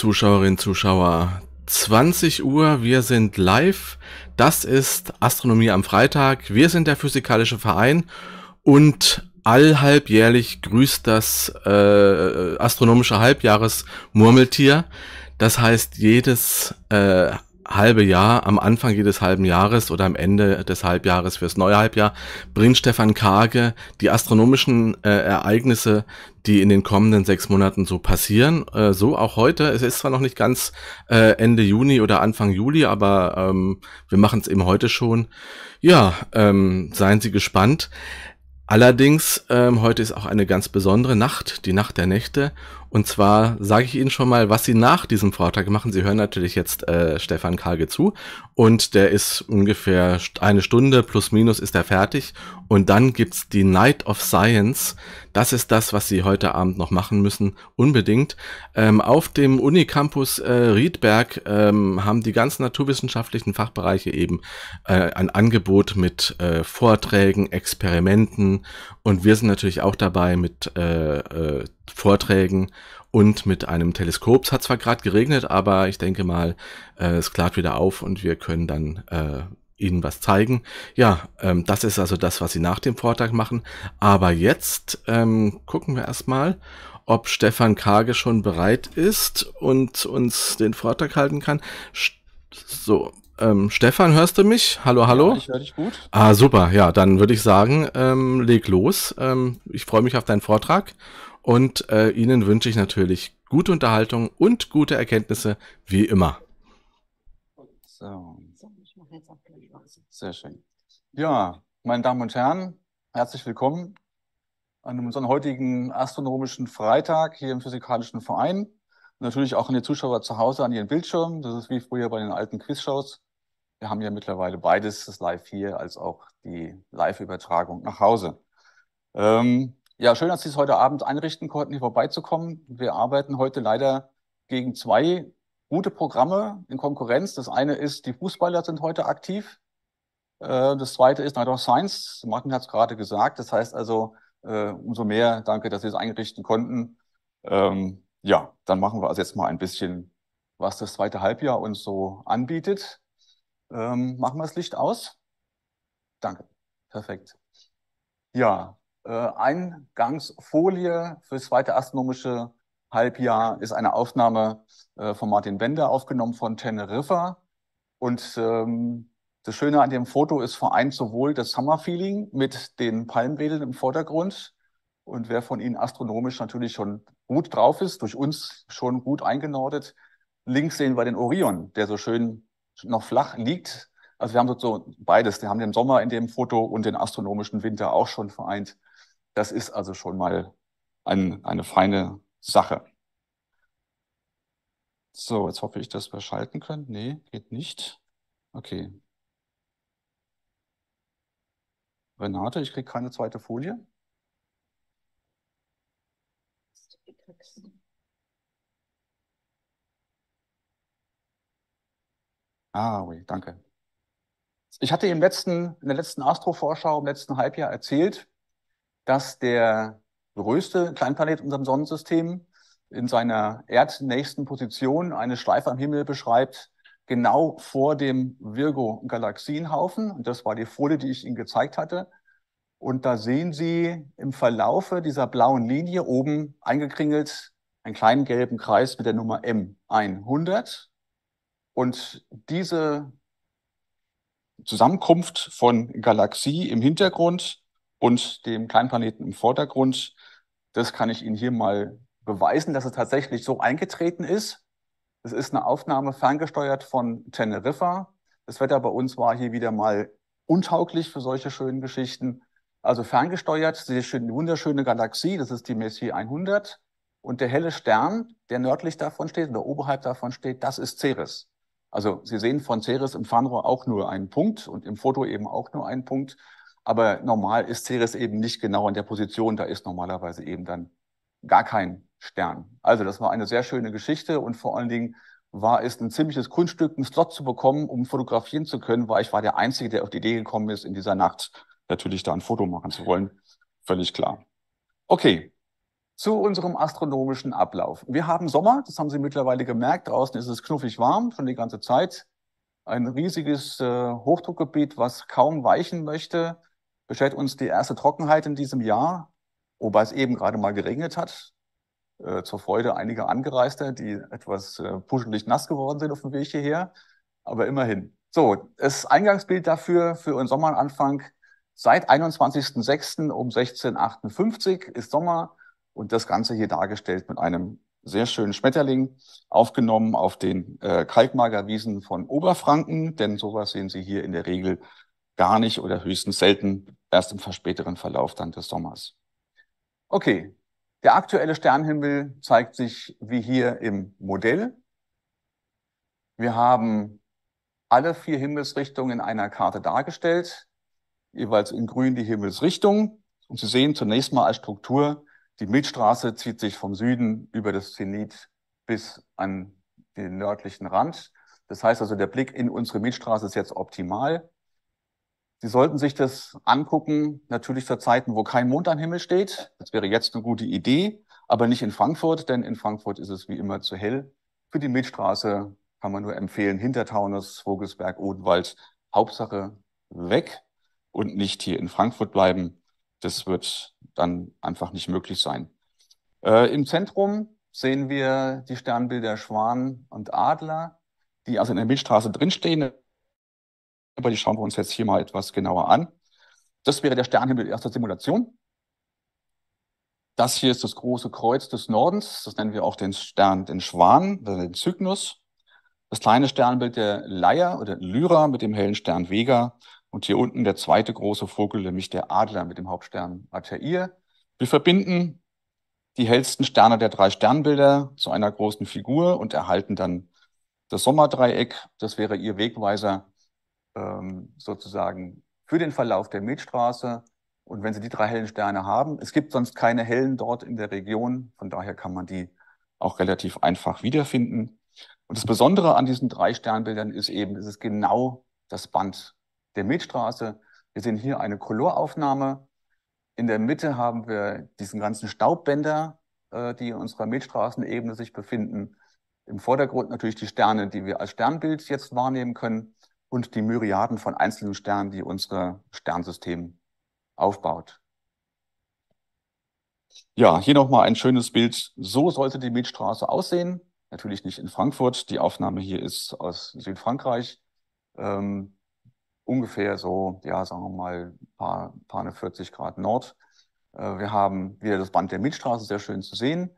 Zuschauerinnen und Zuschauer. 20 Uhr, wir sind live. Das ist Astronomie am Freitag. Wir sind der Physikalische Verein und allhalbjährlich grüßt das äh, astronomische Halbjahres Murmeltier. Das heißt, jedes äh, halbe Jahr, am Anfang jedes halben Jahres oder am Ende des Halbjahres fürs neue Halbjahr, bringt Stefan Karge die astronomischen äh, Ereignisse, die in den kommenden sechs Monaten so passieren. Äh, so auch heute. Es ist zwar noch nicht ganz äh, Ende Juni oder Anfang Juli, aber ähm, wir machen es eben heute schon. Ja, ähm, seien Sie gespannt. Allerdings, ähm, heute ist auch eine ganz besondere Nacht, die Nacht der Nächte. Und zwar sage ich Ihnen schon mal, was Sie nach diesem Vortrag machen. Sie hören natürlich jetzt äh, Stefan Karge zu und der ist ungefähr eine Stunde plus minus ist er fertig. Und dann gibt's die Night of Science. Das ist das, was Sie heute Abend noch machen müssen, unbedingt. Ähm, auf dem Unicampus äh, Riedberg ähm, haben die ganzen naturwissenschaftlichen Fachbereiche eben äh, ein Angebot mit äh, Vorträgen, Experimenten und wir sind natürlich auch dabei mit äh, äh, Vorträgen und mit einem Teleskop. Es hat zwar gerade geregnet, aber ich denke mal, äh, es klart wieder auf und wir können dann äh, ihnen was zeigen. Ja, ähm, das ist also das, was sie nach dem Vortrag machen. Aber jetzt ähm, gucken wir erstmal, ob Stefan Kage schon bereit ist und uns den Vortrag halten kann. so, ähm, Stefan, hörst du mich? Hallo, hallo. Ja, ich höre dich gut. Ah, super. Ja, dann würde ich sagen, ähm, leg los. Ähm, ich freue mich auf deinen Vortrag und äh, Ihnen wünsche ich natürlich gute Unterhaltung und gute Erkenntnisse, wie immer. So. Sehr schön. Ja, meine Damen und Herren, herzlich willkommen an unserem heutigen astronomischen Freitag hier im Physikalischen Verein. natürlich auch an die Zuschauer zu Hause an ihren Bildschirmen. Das ist wie früher bei den alten Quizshows. Wir haben ja mittlerweile beides, das Live hier als auch die Live-Übertragung nach Hause. Ähm, ja, schön, dass Sie es heute Abend einrichten konnten, hier vorbeizukommen. Wir arbeiten heute leider gegen zwei gute Programme in Konkurrenz. Das eine ist, die Fußballer sind heute aktiv. Äh, das zweite ist Night of Science. Martin hat es gerade gesagt. Das heißt also, äh, umso mehr danke, dass wir es einrichten konnten. Ähm, ja, dann machen wir also jetzt mal ein bisschen, was das zweite Halbjahr uns so anbietet. Ähm, machen wir das Licht aus? Danke. Perfekt. Ja, äh, Eingangsfolie das zweite astronomische Halbjahr ist eine Aufnahme äh, von Martin Bender, aufgenommen von Teneriffa. Und ähm, das Schöne an dem Foto ist vereint sowohl das Summer-Feeling mit den Palmwedeln im Vordergrund und wer von Ihnen astronomisch natürlich schon gut drauf ist, durch uns schon gut eingenordet. Links sehen wir den Orion, der so schön noch flach liegt. Also wir haben so beides. Wir haben den Sommer in dem Foto und den astronomischen Winter auch schon vereint. Das ist also schon mal ein, eine feine Sache. So, jetzt hoffe ich, dass wir schalten können. Nee, geht nicht. Okay, Renate, ich kriege keine zweite Folie. Ah, oui, danke. Ich hatte im letzten, in der letzten Astro-Vorschau im letzten Halbjahr erzählt, dass der größte Kleinplanet in unserem Sonnensystem in seiner erdnächsten Position eine Schleife am Himmel beschreibt, genau vor dem Virgo-Galaxienhaufen. Das war die Folie, die ich Ihnen gezeigt hatte. Und da sehen Sie im Verlaufe dieser blauen Linie oben eingekringelt einen kleinen gelben Kreis mit der Nummer M100. Und diese Zusammenkunft von Galaxie im Hintergrund und dem Kleinplaneten im Vordergrund, das kann ich Ihnen hier mal beweisen, dass es tatsächlich so eingetreten ist. Es ist eine Aufnahme ferngesteuert von Teneriffa. Das Wetter bei uns war hier wieder mal untauglich für solche schönen Geschichten. Also ferngesteuert, diese schöne, wunderschöne Galaxie, das ist die Messier 100. Und der helle Stern, der nördlich davon steht oder oberhalb davon steht, das ist Ceres. Also Sie sehen von Ceres im Fernrohr auch nur einen Punkt und im Foto eben auch nur einen Punkt. Aber normal ist Ceres eben nicht genau in der Position, da ist normalerweise eben dann gar kein Stern. Also das war eine sehr schöne Geschichte und vor allen Dingen war es ein ziemliches Kunststück, einen Slot zu bekommen, um fotografieren zu können, weil ich war der Einzige, der auf die Idee gekommen ist, in dieser Nacht natürlich da ein Foto machen zu wollen. Völlig klar. Okay, zu unserem astronomischen Ablauf. Wir haben Sommer, das haben Sie mittlerweile gemerkt, draußen ist es knuffig warm, schon die ganze Zeit. Ein riesiges äh, Hochdruckgebiet, was kaum weichen möchte, beschert uns die erste Trockenheit in diesem Jahr, wobei es eben gerade mal geregnet hat äh, zur Freude einiger Angereister, die etwas äh, puschelig nass geworden sind auf dem Weg hierher. Aber immerhin. So, das Eingangsbild dafür für unseren Sommeranfang seit 21.06. um 16.58 ist Sommer und das Ganze hier dargestellt mit einem sehr schönen Schmetterling, aufgenommen auf den äh, Kalkmagerwiesen von Oberfranken, denn sowas sehen Sie hier in der Regel gar nicht oder höchstens selten, erst im späteren Verlauf dann des Sommers. Okay, der aktuelle Sternhimmel zeigt sich wie hier im Modell. Wir haben alle vier Himmelsrichtungen in einer Karte dargestellt, jeweils in grün die Himmelsrichtung. Und Sie sehen zunächst mal als Struktur, die Milchstraße zieht sich vom Süden über das Zenit bis an den nördlichen Rand. Das heißt also, der Blick in unsere Milchstraße ist jetzt optimal. Sie sollten sich das angucken, natürlich zu Zeiten, wo kein Mond am Himmel steht. Das wäre jetzt eine gute Idee, aber nicht in Frankfurt, denn in Frankfurt ist es wie immer zu hell. Für die Milchstraße kann man nur empfehlen, Hintertaunus, Vogelsberg, Odenwald, Hauptsache weg und nicht hier in Frankfurt bleiben. Das wird dann einfach nicht möglich sein. Äh, Im Zentrum sehen wir die Sternbilder Schwan und Adler, die also in der Milchstraße drinstehen aber die schauen wir uns jetzt hier mal etwas genauer an. Das wäre der Sternhimmel erster Simulation. Das hier ist das große Kreuz des Nordens. Das nennen wir auch den Stern, den Schwan, den Cygnus. Das kleine Sternbild der Leier oder Lyra mit dem hellen Stern Vega. Und hier unten der zweite große Vogel, nämlich der Adler mit dem Hauptstern Altair. Wir verbinden die hellsten Sterne der drei Sternbilder zu einer großen Figur und erhalten dann das Sommerdreieck. Das wäre ihr Wegweiser ähm, sozusagen für den Verlauf der Milchstraße. Und wenn Sie die drei hellen Sterne haben, es gibt sonst keine hellen dort in der Region, von daher kann man die auch relativ einfach wiederfinden. Und das Besondere an diesen drei Sternbildern ist eben, es ist genau das Band der Milchstraße. Wir sehen hier eine Koloraufnahme. In der Mitte haben wir diesen ganzen Staubbänder, äh, die in unserer Milchstraßenebene sich befinden. Im Vordergrund natürlich die Sterne, die wir als Sternbild jetzt wahrnehmen können und die Myriaden von einzelnen Sternen, die unsere Sternsystem aufbaut. Ja, hier nochmal ein schönes Bild. So sollte die Mietstraße aussehen. Natürlich nicht in Frankfurt. Die Aufnahme hier ist aus Südfrankreich. Ähm, ungefähr so, ja, sagen wir mal, paar, paar eine 40 Grad Nord. Äh, wir haben wieder das Band der Mietstraße sehr schön zu sehen.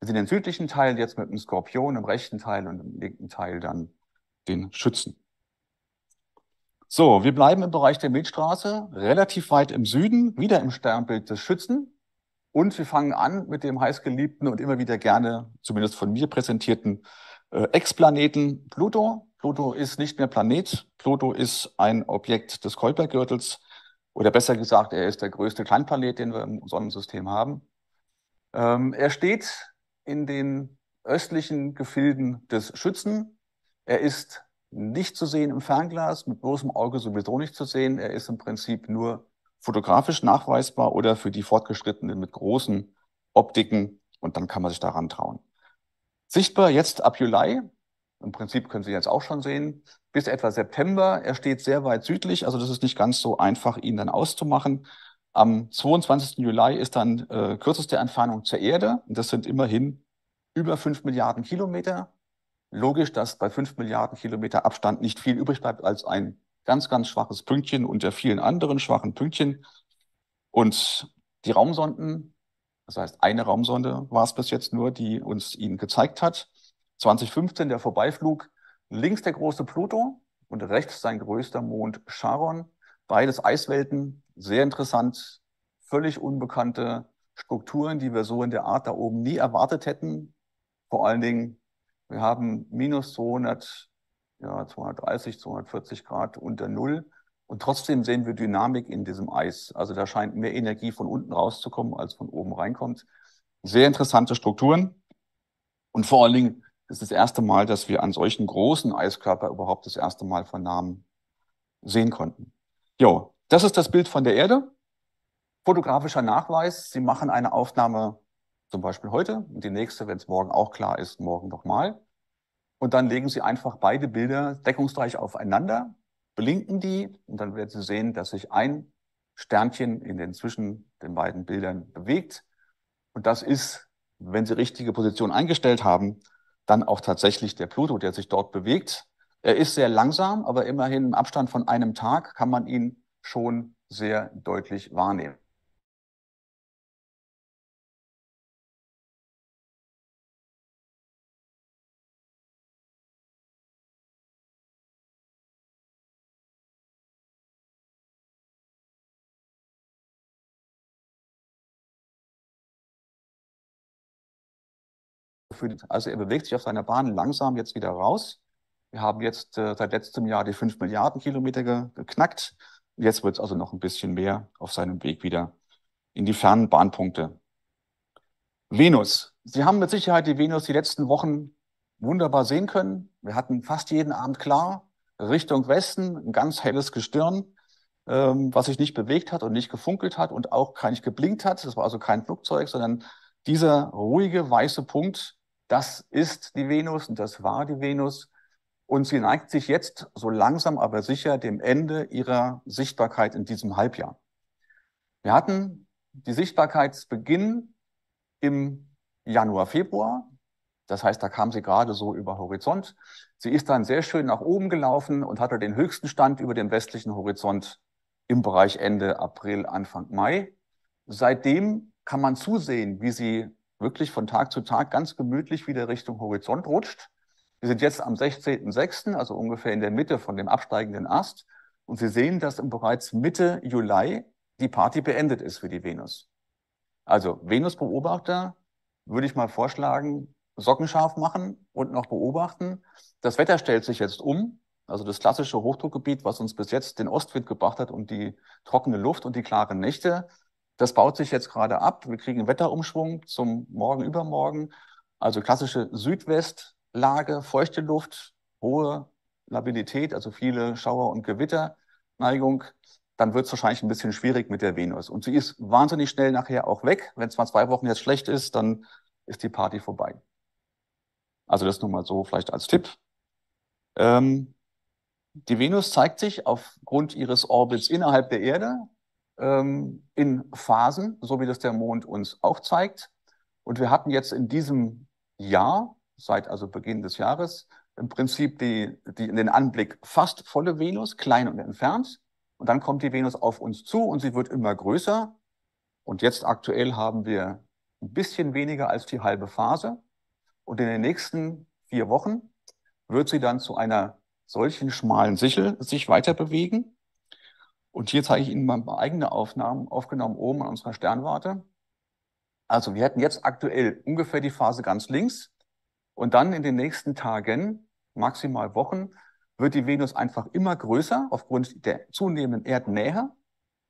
Wir sind im südlichen Teil jetzt mit dem Skorpion, im rechten Teil und im linken Teil dann den Schützen. So, wir bleiben im Bereich der Milchstraße, relativ weit im Süden, wieder im Sternbild des Schützen. Und wir fangen an mit dem heißgeliebten und immer wieder gerne, zumindest von mir präsentierten, äh, Ex-Planeten Pluto. Pluto ist nicht mehr Planet. Pluto ist ein Objekt des Kuipergürtels. Oder besser gesagt, er ist der größte Kleinplanet, den wir im Sonnensystem haben. Ähm, er steht in den östlichen Gefilden des Schützen. Er ist nicht zu sehen im Fernglas, mit bloßem Auge sowieso nicht zu sehen. Er ist im Prinzip nur fotografisch nachweisbar oder für die Fortgeschrittenen mit großen Optiken und dann kann man sich daran trauen. Sichtbar jetzt ab Juli, im Prinzip können Sie jetzt auch schon sehen, bis etwa September. Er steht sehr weit südlich, also das ist nicht ganz so einfach, ihn dann auszumachen. Am 22. Juli ist dann äh, kürzeste Entfernung zur Erde. Und Das sind immerhin über fünf Milliarden Kilometer logisch, dass bei 5 Milliarden Kilometer Abstand nicht viel übrig bleibt als ein ganz, ganz schwaches Pünktchen unter vielen anderen schwachen Pünktchen. Und die Raumsonden, das heißt eine Raumsonde war es bis jetzt nur, die uns ihn gezeigt hat. 2015 der Vorbeiflug, links der große Pluto und rechts sein größter Mond Charon. Beides Eiswelten, sehr interessant, völlig unbekannte Strukturen, die wir so in der Art da oben nie erwartet hätten. Vor allen Dingen wir haben minus 200, ja, 230, 240 Grad unter Null. Und trotzdem sehen wir Dynamik in diesem Eis. Also da scheint mehr Energie von unten rauszukommen, als von oben reinkommt. Sehr interessante Strukturen. Und vor allen Dingen ist das erste Mal, dass wir an solchen großen Eiskörper überhaupt das erste Mal von Namen sehen konnten. Jo, das ist das Bild von der Erde. Fotografischer Nachweis. Sie machen eine Aufnahme zum Beispiel heute und die nächste, wenn es morgen auch klar ist, morgen nochmal. Und dann legen Sie einfach beide Bilder deckungsreich aufeinander, blinken die und dann werden Sie sehen, dass sich ein Sternchen in den zwischen den beiden Bildern bewegt. Und das ist, wenn Sie richtige Position eingestellt haben, dann auch tatsächlich der Pluto, der sich dort bewegt. Er ist sehr langsam, aber immerhin im Abstand von einem Tag kann man ihn schon sehr deutlich wahrnehmen. für, also er bewegt sich auf seiner Bahn langsam jetzt wieder raus. Wir haben jetzt äh, seit letztem Jahr die 5 Milliarden Kilometer ge geknackt. Jetzt wird es also noch ein bisschen mehr auf seinem Weg wieder in die fernen Bahnpunkte. Venus. Sie haben mit Sicherheit die Venus die letzten Wochen wunderbar sehen können. Wir hatten fast jeden Abend klar, Richtung Westen, ein ganz helles Gestirn, ähm, was sich nicht bewegt hat und nicht gefunkelt hat und auch gar nicht geblinkt hat. Das war also kein Flugzeug, sondern dieser ruhige weiße Punkt das ist die Venus und das war die Venus. Und sie neigt sich jetzt so langsam aber sicher dem Ende ihrer Sichtbarkeit in diesem Halbjahr. Wir hatten die Sichtbarkeitsbeginn im Januar, Februar. Das heißt, da kam sie gerade so über Horizont. Sie ist dann sehr schön nach oben gelaufen und hatte den höchsten Stand über dem westlichen Horizont im Bereich Ende April, Anfang Mai. Seitdem kann man zusehen, wie sie wirklich von Tag zu Tag ganz gemütlich wieder Richtung Horizont rutscht. Wir sind jetzt am 16.06., also ungefähr in der Mitte von dem absteigenden Ast. Und Sie sehen, dass bereits Mitte Juli die Party beendet ist für die Venus. Also Venus-Beobachter würde ich mal vorschlagen, sockenscharf machen und noch beobachten. Das Wetter stellt sich jetzt um. Also das klassische Hochdruckgebiet, was uns bis jetzt den Ostwind gebracht hat und die trockene Luft und die klaren Nächte, das baut sich jetzt gerade ab. Wir kriegen Wetterumschwung zum Morgen, Übermorgen. Also klassische Südwestlage, feuchte Luft, hohe Labilität, also viele Schauer- und Gewitterneigung. Dann wird es wahrscheinlich ein bisschen schwierig mit der Venus. Und sie ist wahnsinnig schnell nachher auch weg. Wenn es mal zwei Wochen jetzt schlecht ist, dann ist die Party vorbei. Also das nur mal so vielleicht als Tipp. Ähm, die Venus zeigt sich aufgrund ihres Orbits innerhalb der Erde ähm, in Phasen, so wie das der Mond uns auch zeigt. Und wir hatten jetzt in diesem Jahr, seit also Beginn des Jahres, im Prinzip die, die, den Anblick fast volle Venus, klein und entfernt. Und dann kommt die Venus auf uns zu und sie wird immer größer. Und jetzt aktuell haben wir ein bisschen weniger als die halbe Phase. Und in den nächsten vier Wochen wird sie dann zu einer solchen schmalen Sichel sich weiter bewegen. Und hier zeige ich Ihnen mal eigene Aufnahmen, aufgenommen oben an unserer Sternwarte. Also wir hätten jetzt aktuell ungefähr die Phase ganz links. Und dann in den nächsten Tagen, maximal Wochen, wird die Venus einfach immer größer aufgrund der zunehmenden Erdnähe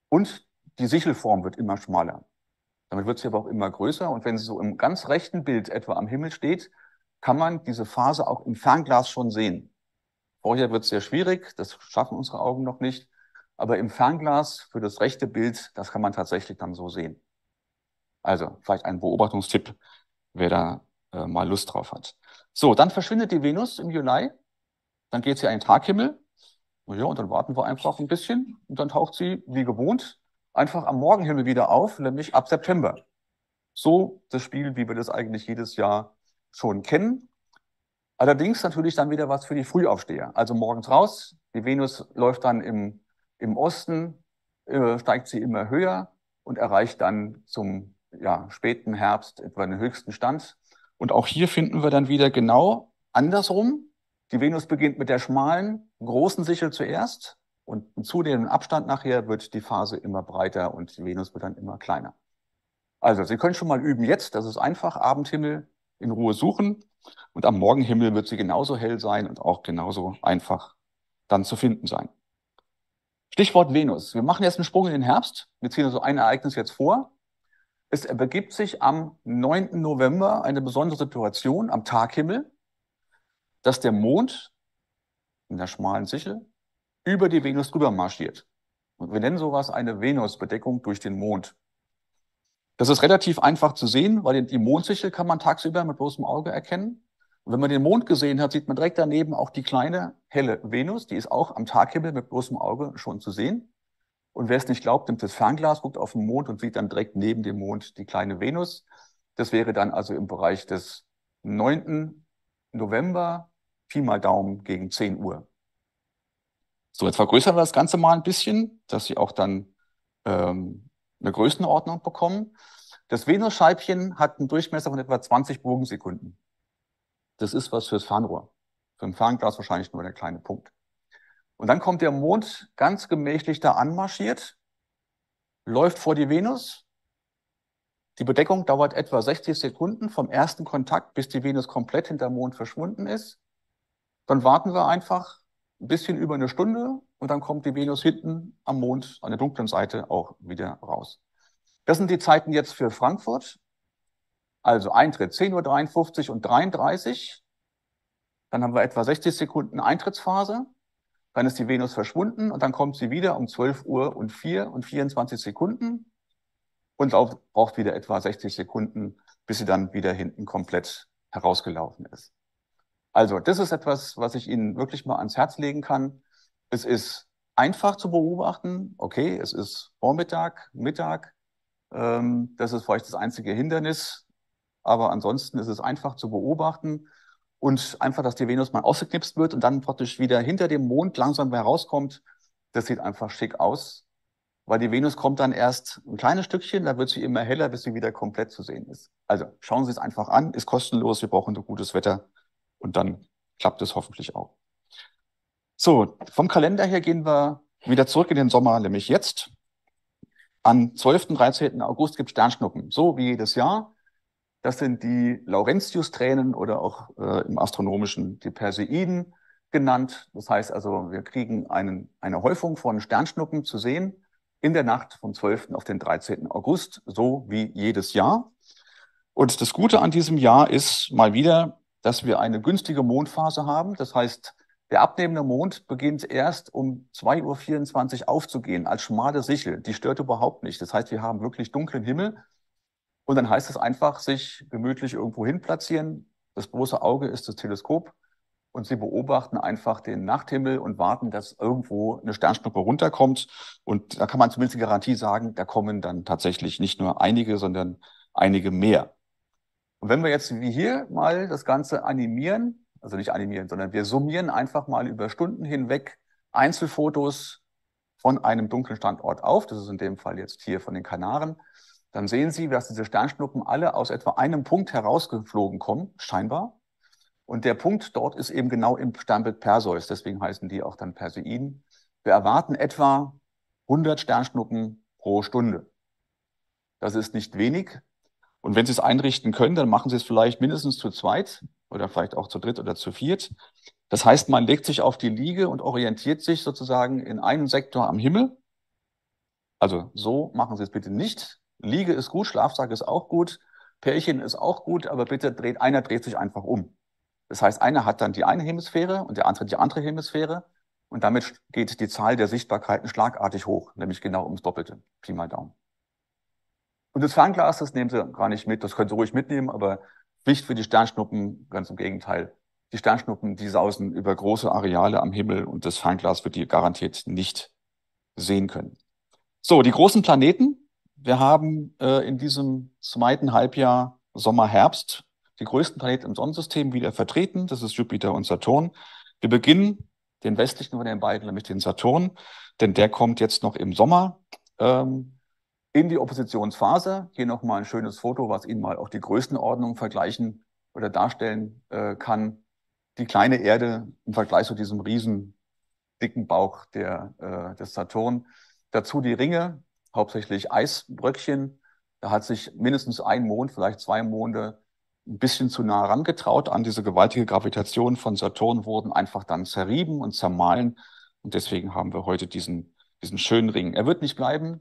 und die Sichelform wird immer schmaler. Damit wird sie aber auch immer größer. Und wenn sie so im ganz rechten Bild etwa am Himmel steht, kann man diese Phase auch im Fernglas schon sehen. Vorher wird es sehr schwierig, das schaffen unsere Augen noch nicht. Aber im Fernglas für das rechte Bild, das kann man tatsächlich dann so sehen. Also vielleicht ein Beobachtungstipp, wer da äh, mal Lust drauf hat. So, dann verschwindet die Venus im Juli. Dann geht sie an den Taghimmel. Ja, und dann warten wir einfach ein bisschen. Und dann taucht sie, wie gewohnt, einfach am Morgenhimmel wieder auf, nämlich ab September. So das Spiel, wie wir das eigentlich jedes Jahr schon kennen. Allerdings natürlich dann wieder was für die Frühaufsteher. Also morgens raus. Die Venus läuft dann im im Osten äh, steigt sie immer höher und erreicht dann zum ja, späten Herbst etwa den höchsten Stand. Und auch hier finden wir dann wieder genau andersrum. Die Venus beginnt mit der schmalen, großen Sichel zuerst und zu dem Abstand nachher wird die Phase immer breiter und die Venus wird dann immer kleiner. Also, Sie können schon mal üben jetzt, das ist einfach, Abendhimmel in Ruhe suchen und am Morgenhimmel wird sie genauso hell sein und auch genauso einfach dann zu finden sein. Stichwort Venus. Wir machen jetzt einen Sprung in den Herbst. Wir ziehen also ein Ereignis jetzt vor. Es begibt sich am 9. November eine besondere Situation am Taghimmel, dass der Mond in der schmalen Sichel über die Venus drüber marschiert. Und wir nennen sowas eine Venusbedeckung durch den Mond. Das ist relativ einfach zu sehen, weil die Mondsichel kann man tagsüber mit bloßem Auge erkennen. Und wenn man den Mond gesehen hat, sieht man direkt daneben auch die kleine helle Venus, die ist auch am Taghimmel mit bloßem Auge schon zu sehen. Und wer es nicht glaubt, nimmt das Fernglas, guckt auf den Mond und sieht dann direkt neben dem Mond die kleine Venus. Das wäre dann also im Bereich des 9. November, Pi mal Daumen gegen 10 Uhr. So, jetzt vergrößern wir das Ganze mal ein bisschen, dass Sie auch dann ähm, eine Größenordnung bekommen. Das Venusscheibchen hat einen Durchmesser von etwa 20 Bogensekunden. Das ist was fürs Fernrohr. Für ein Fernglas wahrscheinlich nur der kleine Punkt. Und dann kommt der Mond ganz gemächlich da anmarschiert, läuft vor die Venus. Die Bedeckung dauert etwa 60 Sekunden vom ersten Kontakt, bis die Venus komplett hinter Mond verschwunden ist. Dann warten wir einfach ein bisschen über eine Stunde und dann kommt die Venus hinten am Mond an der dunklen Seite auch wieder raus. Das sind die Zeiten jetzt für Frankfurt. Also Eintritt 10.53 Uhr und 33. Dann haben wir etwa 60 Sekunden Eintrittsphase. Dann ist die Venus verschwunden und dann kommt sie wieder um 12 Uhr und 4 und 24 Sekunden und braucht wieder etwa 60 Sekunden, bis sie dann wieder hinten komplett herausgelaufen ist. Also das ist etwas, was ich Ihnen wirklich mal ans Herz legen kann. Es ist einfach zu beobachten. Okay, es ist Vormittag, Mittag. Ähm, das ist vielleicht das einzige Hindernis, aber ansonsten ist es einfach zu beobachten und einfach, dass die Venus mal ausgeknipst wird und dann praktisch wieder hinter dem Mond langsam herauskommt. Das sieht einfach schick aus, weil die Venus kommt dann erst ein kleines Stückchen, da wird sie immer heller, bis sie wieder komplett zu sehen ist. Also schauen Sie es einfach an, ist kostenlos, wir brauchen nur gutes Wetter und dann klappt es hoffentlich auch. So, vom Kalender her gehen wir wieder zurück in den Sommer, nämlich jetzt. Am 12. und 13. August gibt es Sternschnuppen, so wie jedes Jahr. Das sind die Laurentius-Tränen oder auch äh, im Astronomischen die Perseiden genannt. Das heißt also, wir kriegen einen, eine Häufung von Sternschnuppen zu sehen in der Nacht vom 12. auf den 13. August, so wie jedes Jahr. Und das Gute an diesem Jahr ist mal wieder, dass wir eine günstige Mondphase haben. Das heißt, der abnehmende Mond beginnt erst um 2.24 Uhr aufzugehen als schmale Sichel. Die stört überhaupt nicht. Das heißt, wir haben wirklich dunklen Himmel und dann heißt es einfach, sich gemütlich irgendwo hin platzieren. Das große Auge ist das Teleskop und sie beobachten einfach den Nachthimmel und warten, dass irgendwo eine Sternschnuppe runterkommt. Und da kann man zumindest die Garantie sagen, da kommen dann tatsächlich nicht nur einige, sondern einige mehr. Und wenn wir jetzt wie hier mal das Ganze animieren, also nicht animieren, sondern wir summieren einfach mal über Stunden hinweg Einzelfotos von einem dunklen Standort auf, das ist in dem Fall jetzt hier von den Kanaren, dann sehen Sie, dass diese Sternschnuppen alle aus etwa einem Punkt herausgeflogen kommen, scheinbar. Und der Punkt dort ist eben genau im Sternbild Perseus, deswegen heißen die auch dann Perseiden. Wir erwarten etwa 100 Sternschnuppen pro Stunde. Das ist nicht wenig. Und wenn Sie es einrichten können, dann machen Sie es vielleicht mindestens zu zweit oder vielleicht auch zu dritt oder zu viert. Das heißt, man legt sich auf die Liege und orientiert sich sozusagen in einem Sektor am Himmel. Also so machen Sie es bitte nicht. Liege ist gut, Schlafsack ist auch gut, Pärchen ist auch gut, aber bitte dreht, einer dreht sich einfach um. Das heißt, einer hat dann die eine Hemisphäre und der andere die andere Hemisphäre. Und damit geht die Zahl der Sichtbarkeiten schlagartig hoch, nämlich genau ums Doppelte. Pi mal Daumen. Und das Fernglas, das nehmen Sie gar nicht mit. Das können Sie ruhig mitnehmen, aber Wicht für die Sternschnuppen, ganz im Gegenteil. Die Sternschnuppen, die sausen über große Areale am Himmel und das Fernglas wird die garantiert nicht sehen können. So, die großen Planeten, wir haben äh, in diesem zweiten Halbjahr Sommer-Herbst die größten Planeten im Sonnensystem wieder vertreten. Das ist Jupiter und Saturn. Wir beginnen den westlichen von den beiden, nämlich den Saturn, denn der kommt jetzt noch im Sommer ähm, in die Oppositionsphase. Hier nochmal ein schönes Foto, was Ihnen mal auch die Größenordnung vergleichen oder darstellen äh, kann. Die kleine Erde im Vergleich zu diesem riesen dicken Bauch der, äh, des Saturn. Dazu die Ringe, hauptsächlich Eisbröckchen. Da hat sich mindestens ein Mond, vielleicht zwei Monde ein bisschen zu nah herangetraut an diese gewaltige Gravitation von Saturn, wurden einfach dann zerrieben und zermahlen. Und deswegen haben wir heute diesen, diesen schönen Ring. Er wird nicht bleiben.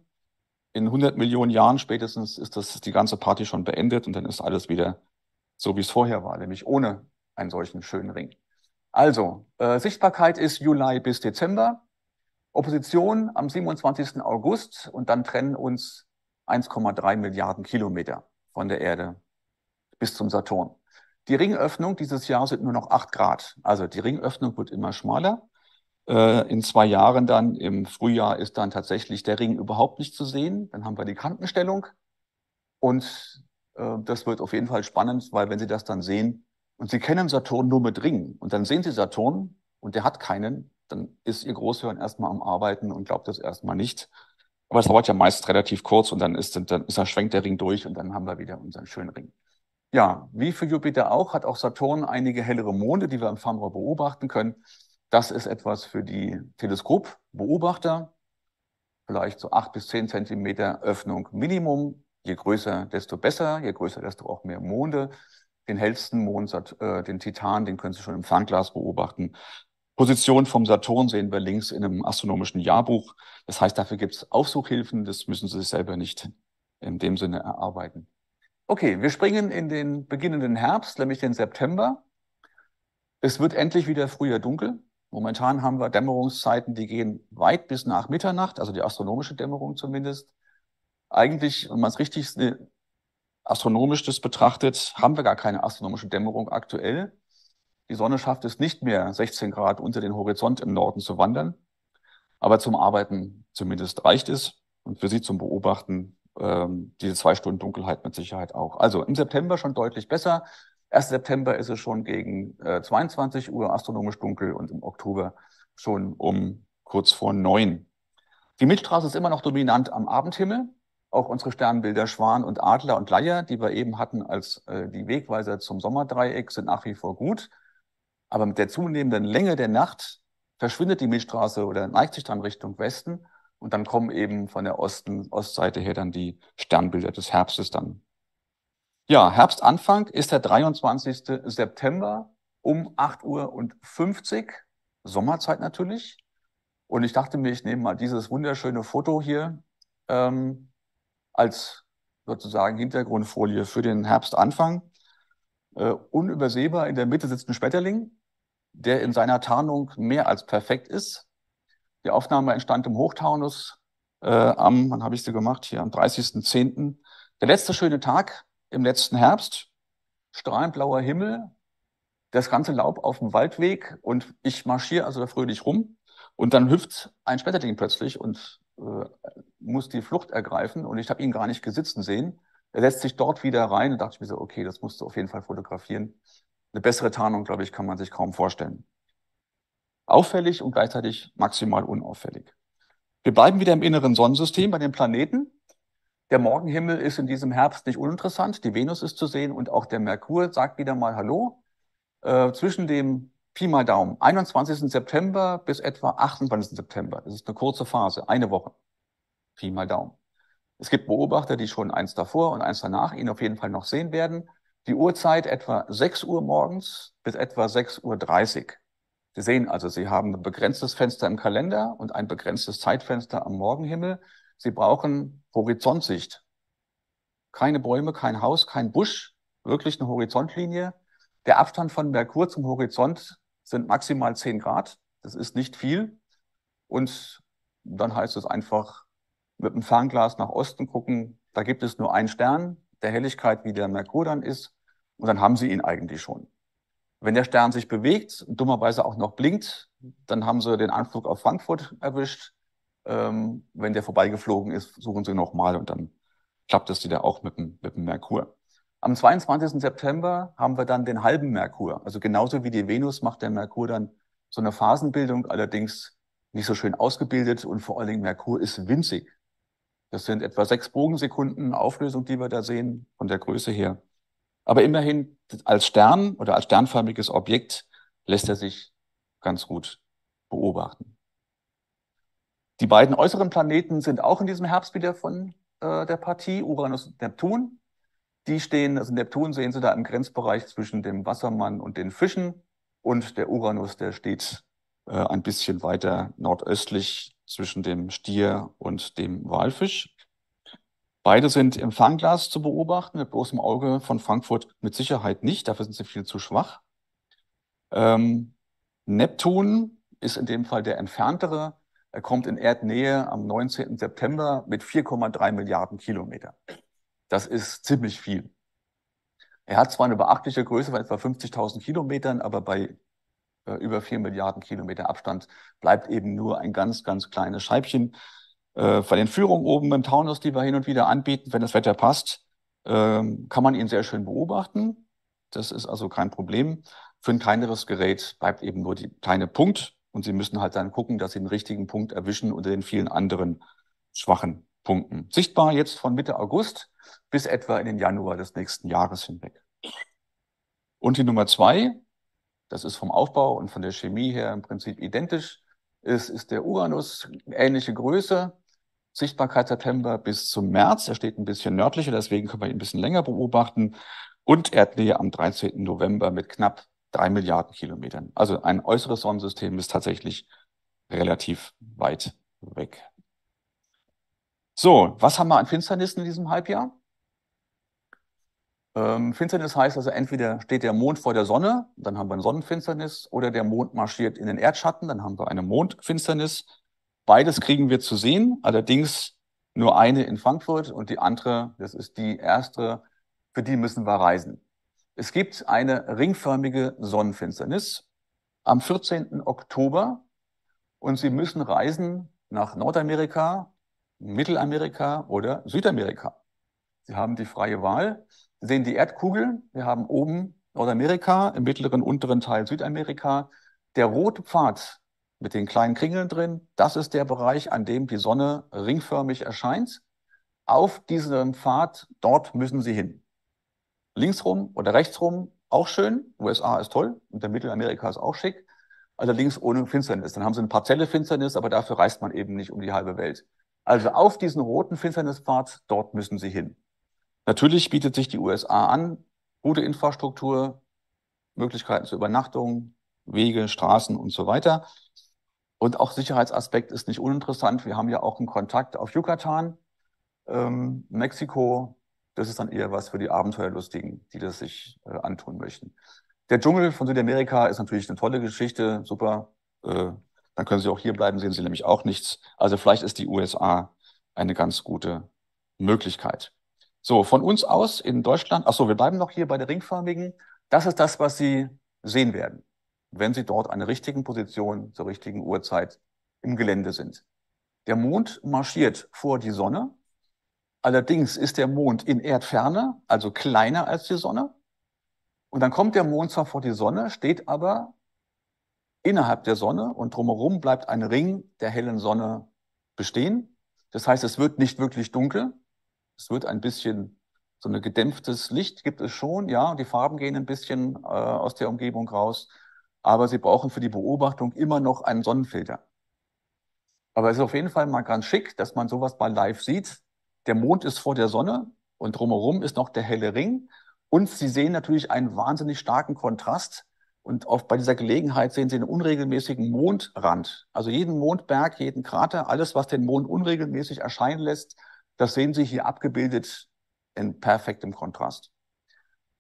In 100 Millionen Jahren spätestens ist das die ganze Party schon beendet und dann ist alles wieder so, wie es vorher war, nämlich ohne einen solchen schönen Ring. Also, äh, Sichtbarkeit ist Juli bis Dezember. Opposition am 27. August und dann trennen uns 1,3 Milliarden Kilometer von der Erde bis zum Saturn. Die Ringöffnung dieses Jahr sind nur noch 8 Grad. Also die Ringöffnung wird immer schmaler. Äh, in zwei Jahren dann, im Frühjahr, ist dann tatsächlich der Ring überhaupt nicht zu sehen. Dann haben wir die Kantenstellung. Und äh, das wird auf jeden Fall spannend, weil wenn Sie das dann sehen, und Sie kennen Saturn nur mit Ringen, und dann sehen Sie Saturn und der hat keinen, dann ist ihr Großhirn erstmal am Arbeiten und glaubt das erstmal nicht. Aber es dauert ja meist relativ kurz und dann ist, dann ist er, schwenkt der Ring durch und dann haben wir wieder unseren schönen Ring. Ja, wie für Jupiter auch, hat auch Saturn einige hellere Monde, die wir im Fernrohr beobachten können. Das ist etwas für die Teleskopbeobachter. Vielleicht so acht bis zehn Zentimeter Öffnung Minimum. Je größer, desto besser. Je größer, desto auch mehr Monde. Den hellsten Mond, äh, den Titan, den können Sie schon im Fernglas beobachten. Position vom Saturn sehen wir links in einem astronomischen Jahrbuch. Das heißt, dafür gibt es Aufsuchhilfen, das müssen Sie sich selber nicht in dem Sinne erarbeiten. Okay, wir springen in den beginnenden Herbst, nämlich den September. Es wird endlich wieder früher dunkel. Momentan haben wir Dämmerungszeiten, die gehen weit bis nach Mitternacht, also die astronomische Dämmerung zumindest. Eigentlich, wenn man es richtig äh, astronomisch das betrachtet, haben wir gar keine astronomische Dämmerung aktuell. Die Sonne schafft es nicht mehr, 16 Grad unter den Horizont im Norden zu wandern, aber zum Arbeiten zumindest reicht es und für Sie zum Beobachten ähm, diese zwei Stunden Dunkelheit mit Sicherheit auch. Also im September schon deutlich besser. 1. September ist es schon gegen äh, 22 Uhr astronomisch dunkel und im Oktober schon um kurz vor neun. Die Milchstraße ist immer noch dominant am Abendhimmel. Auch unsere Sternbilder Schwan und Adler und Leier, die wir eben hatten als äh, die Wegweiser zum Sommerdreieck, sind nach wie vor gut. Aber mit der zunehmenden Länge der Nacht verschwindet die Milchstraße oder neigt sich dann Richtung Westen. Und dann kommen eben von der Osten, Ostseite her dann die Sternbilder des Herbstes dann. Ja, Herbstanfang ist der 23. September um 8.50 Uhr, Sommerzeit natürlich. Und ich dachte mir, ich nehme mal dieses wunderschöne Foto hier ähm, als sozusagen Hintergrundfolie für den Herbstanfang. Äh, unübersehbar in der Mitte sitzt ein Schmetterling der in seiner Tarnung mehr als perfekt ist. Die Aufnahme entstand im Hochtaunus äh, am, wann habe ich sie gemacht? Hier am 30.10. Der letzte schöne Tag im letzten Herbst, strahlend blauer Himmel, das ganze Laub auf dem Waldweg und ich marschiere also da fröhlich rum und dann hüpft ein Schmetterling plötzlich und äh, muss die Flucht ergreifen und ich habe ihn gar nicht gesitzen sehen. Er setzt sich dort wieder rein und dachte ich mir so, okay, das musst du auf jeden Fall fotografieren eine bessere Tarnung, glaube ich, kann man sich kaum vorstellen. Auffällig und gleichzeitig maximal unauffällig. Wir bleiben wieder im inneren Sonnensystem bei den Planeten. Der Morgenhimmel ist in diesem Herbst nicht uninteressant. Die Venus ist zu sehen und auch der Merkur sagt wieder mal Hallo. Äh, zwischen dem Pi mal Daumen, 21. September bis etwa 28. September. Das ist eine kurze Phase, eine Woche. Pi mal Daumen. Es gibt Beobachter, die schon eins davor und eins danach ihn auf jeden Fall noch sehen werden. Die Uhrzeit etwa 6 Uhr morgens bis etwa 6.30 Uhr. Sie sehen also, Sie haben ein begrenztes Fenster im Kalender und ein begrenztes Zeitfenster am Morgenhimmel. Sie brauchen Horizontsicht. Keine Bäume, kein Haus, kein Busch, wirklich eine Horizontlinie. Der Abstand von Merkur zum Horizont sind maximal 10 Grad. Das ist nicht viel. Und dann heißt es einfach mit dem Fernglas nach Osten gucken. Da gibt es nur einen Stern, der Helligkeit, wie der Merkur dann ist und dann haben sie ihn eigentlich schon. Wenn der Stern sich bewegt, dummerweise auch noch blinkt, dann haben sie den Anflug auf Frankfurt erwischt. Ähm, wenn der vorbeigeflogen ist, suchen sie nochmal und dann klappt es wieder auch mit dem, mit dem Merkur. Am 22. September haben wir dann den halben Merkur. Also genauso wie die Venus macht der Merkur dann so eine Phasenbildung, allerdings nicht so schön ausgebildet und vor allen Dingen Merkur ist winzig. Das sind etwa sechs Bogensekunden Auflösung, die wir da sehen von der Größe her. Aber immerhin als Stern oder als sternförmiges Objekt lässt er sich ganz gut beobachten. Die beiden äußeren Planeten sind auch in diesem Herbst wieder von äh, der Partie, Uranus und Neptun. Die stehen, also Neptun sehen Sie da im Grenzbereich zwischen dem Wassermann und den Fischen. Und der Uranus, der steht äh, ein bisschen weiter nordöstlich zwischen dem Stier und dem Walfisch. Beide sind im Fernglas zu beobachten, mit bloßem Auge von Frankfurt mit Sicherheit nicht, dafür sind sie viel zu schwach. Ähm, Neptun ist in dem Fall der entferntere, er kommt in Erdnähe am 19. September mit 4,3 Milliarden Kilometer. Das ist ziemlich viel. Er hat zwar eine beachtliche Größe von etwa 50.000 Kilometern, aber bei äh, über 4 Milliarden Kilometer Abstand bleibt eben nur ein ganz, ganz kleines Scheibchen äh, von den Führungen oben im Taunus, die wir hin und wieder anbieten, wenn das Wetter passt, ähm, kann man ihn sehr schön beobachten. Das ist also kein Problem. Für ein kleineres Gerät bleibt eben nur der kleine Punkt und Sie müssen halt dann gucken, dass Sie den richtigen Punkt erwischen unter den vielen anderen schwachen Punkten. Sichtbar jetzt von Mitte August bis etwa in den Januar des nächsten Jahres hinweg. Und die Nummer zwei, das ist vom Aufbau und von der Chemie her im Prinzip identisch, ist, ist der Uranus ähnliche Größe, Sichtbarkeit September bis zum März. Er steht ein bisschen nördlicher, deswegen können wir ihn ein bisschen länger beobachten. Und Erdnähe am 13. November mit knapp drei Milliarden Kilometern. Also ein äußeres Sonnensystem ist tatsächlich relativ weit weg. So, was haben wir an Finsternissen in diesem Halbjahr? Ähm, Finsternis heißt also, entweder steht der Mond vor der Sonne, dann haben wir eine Sonnenfinsternis, oder der Mond marschiert in den Erdschatten, dann haben wir eine Mondfinsternis. Beides kriegen wir zu sehen, allerdings nur eine in Frankfurt und die andere, das ist die erste, für die müssen wir reisen. Es gibt eine ringförmige Sonnenfinsternis am 14. Oktober und Sie müssen reisen nach Nordamerika, Mittelamerika oder Südamerika. Sie haben die freie Wahl. Sie sehen die Erdkugel. Wir haben oben Nordamerika, im mittleren, unteren Teil Südamerika. Der rote Pfad mit den kleinen Kringeln drin. Das ist der Bereich, an dem die Sonne ringförmig erscheint. Auf diesem Pfad, dort müssen Sie hin. Linksrum oder rechtsrum, auch schön. USA ist toll und der Mittelamerika ist auch schick. Allerdings also ohne Finsternis. Dann haben Sie eine partielle Finsternis, aber dafür reist man eben nicht um die halbe Welt. Also auf diesen roten Finsternispfad, dort müssen Sie hin. Natürlich bietet sich die USA an, gute Infrastruktur, Möglichkeiten zur Übernachtung, Wege, Straßen und so weiter. Und auch Sicherheitsaspekt ist nicht uninteressant. Wir haben ja auch einen Kontakt auf Yucatan, ähm, Mexiko. Das ist dann eher was für die Abenteuerlustigen, die das sich äh, antun möchten. Der Dschungel von Südamerika ist natürlich eine tolle Geschichte, super. Äh, dann können Sie auch hier bleiben, sehen Sie nämlich auch nichts. Also vielleicht ist die USA eine ganz gute Möglichkeit. So, von uns aus in Deutschland, ach so, wir bleiben noch hier bei der ringförmigen. Das ist das, was Sie sehen werden wenn sie dort an der richtigen Position zur richtigen Uhrzeit im Gelände sind. Der Mond marschiert vor die Sonne. Allerdings ist der Mond in Erdferne, also kleiner als die Sonne. Und dann kommt der Mond zwar vor die Sonne, steht aber innerhalb der Sonne und drumherum bleibt ein Ring der hellen Sonne bestehen. Das heißt, es wird nicht wirklich dunkel. Es wird ein bisschen so ein gedämpftes Licht gibt es schon, ja. Die Farben gehen ein bisschen äh, aus der Umgebung raus aber sie brauchen für die Beobachtung immer noch einen Sonnenfilter. Aber es ist auf jeden Fall mal ganz schick, dass man sowas mal live sieht. Der Mond ist vor der Sonne und drumherum ist noch der helle Ring. Und Sie sehen natürlich einen wahnsinnig starken Kontrast. Und auch bei dieser Gelegenheit sehen Sie einen unregelmäßigen Mondrand. Also jeden Mondberg, jeden Krater, alles, was den Mond unregelmäßig erscheinen lässt, das sehen Sie hier abgebildet in perfektem Kontrast.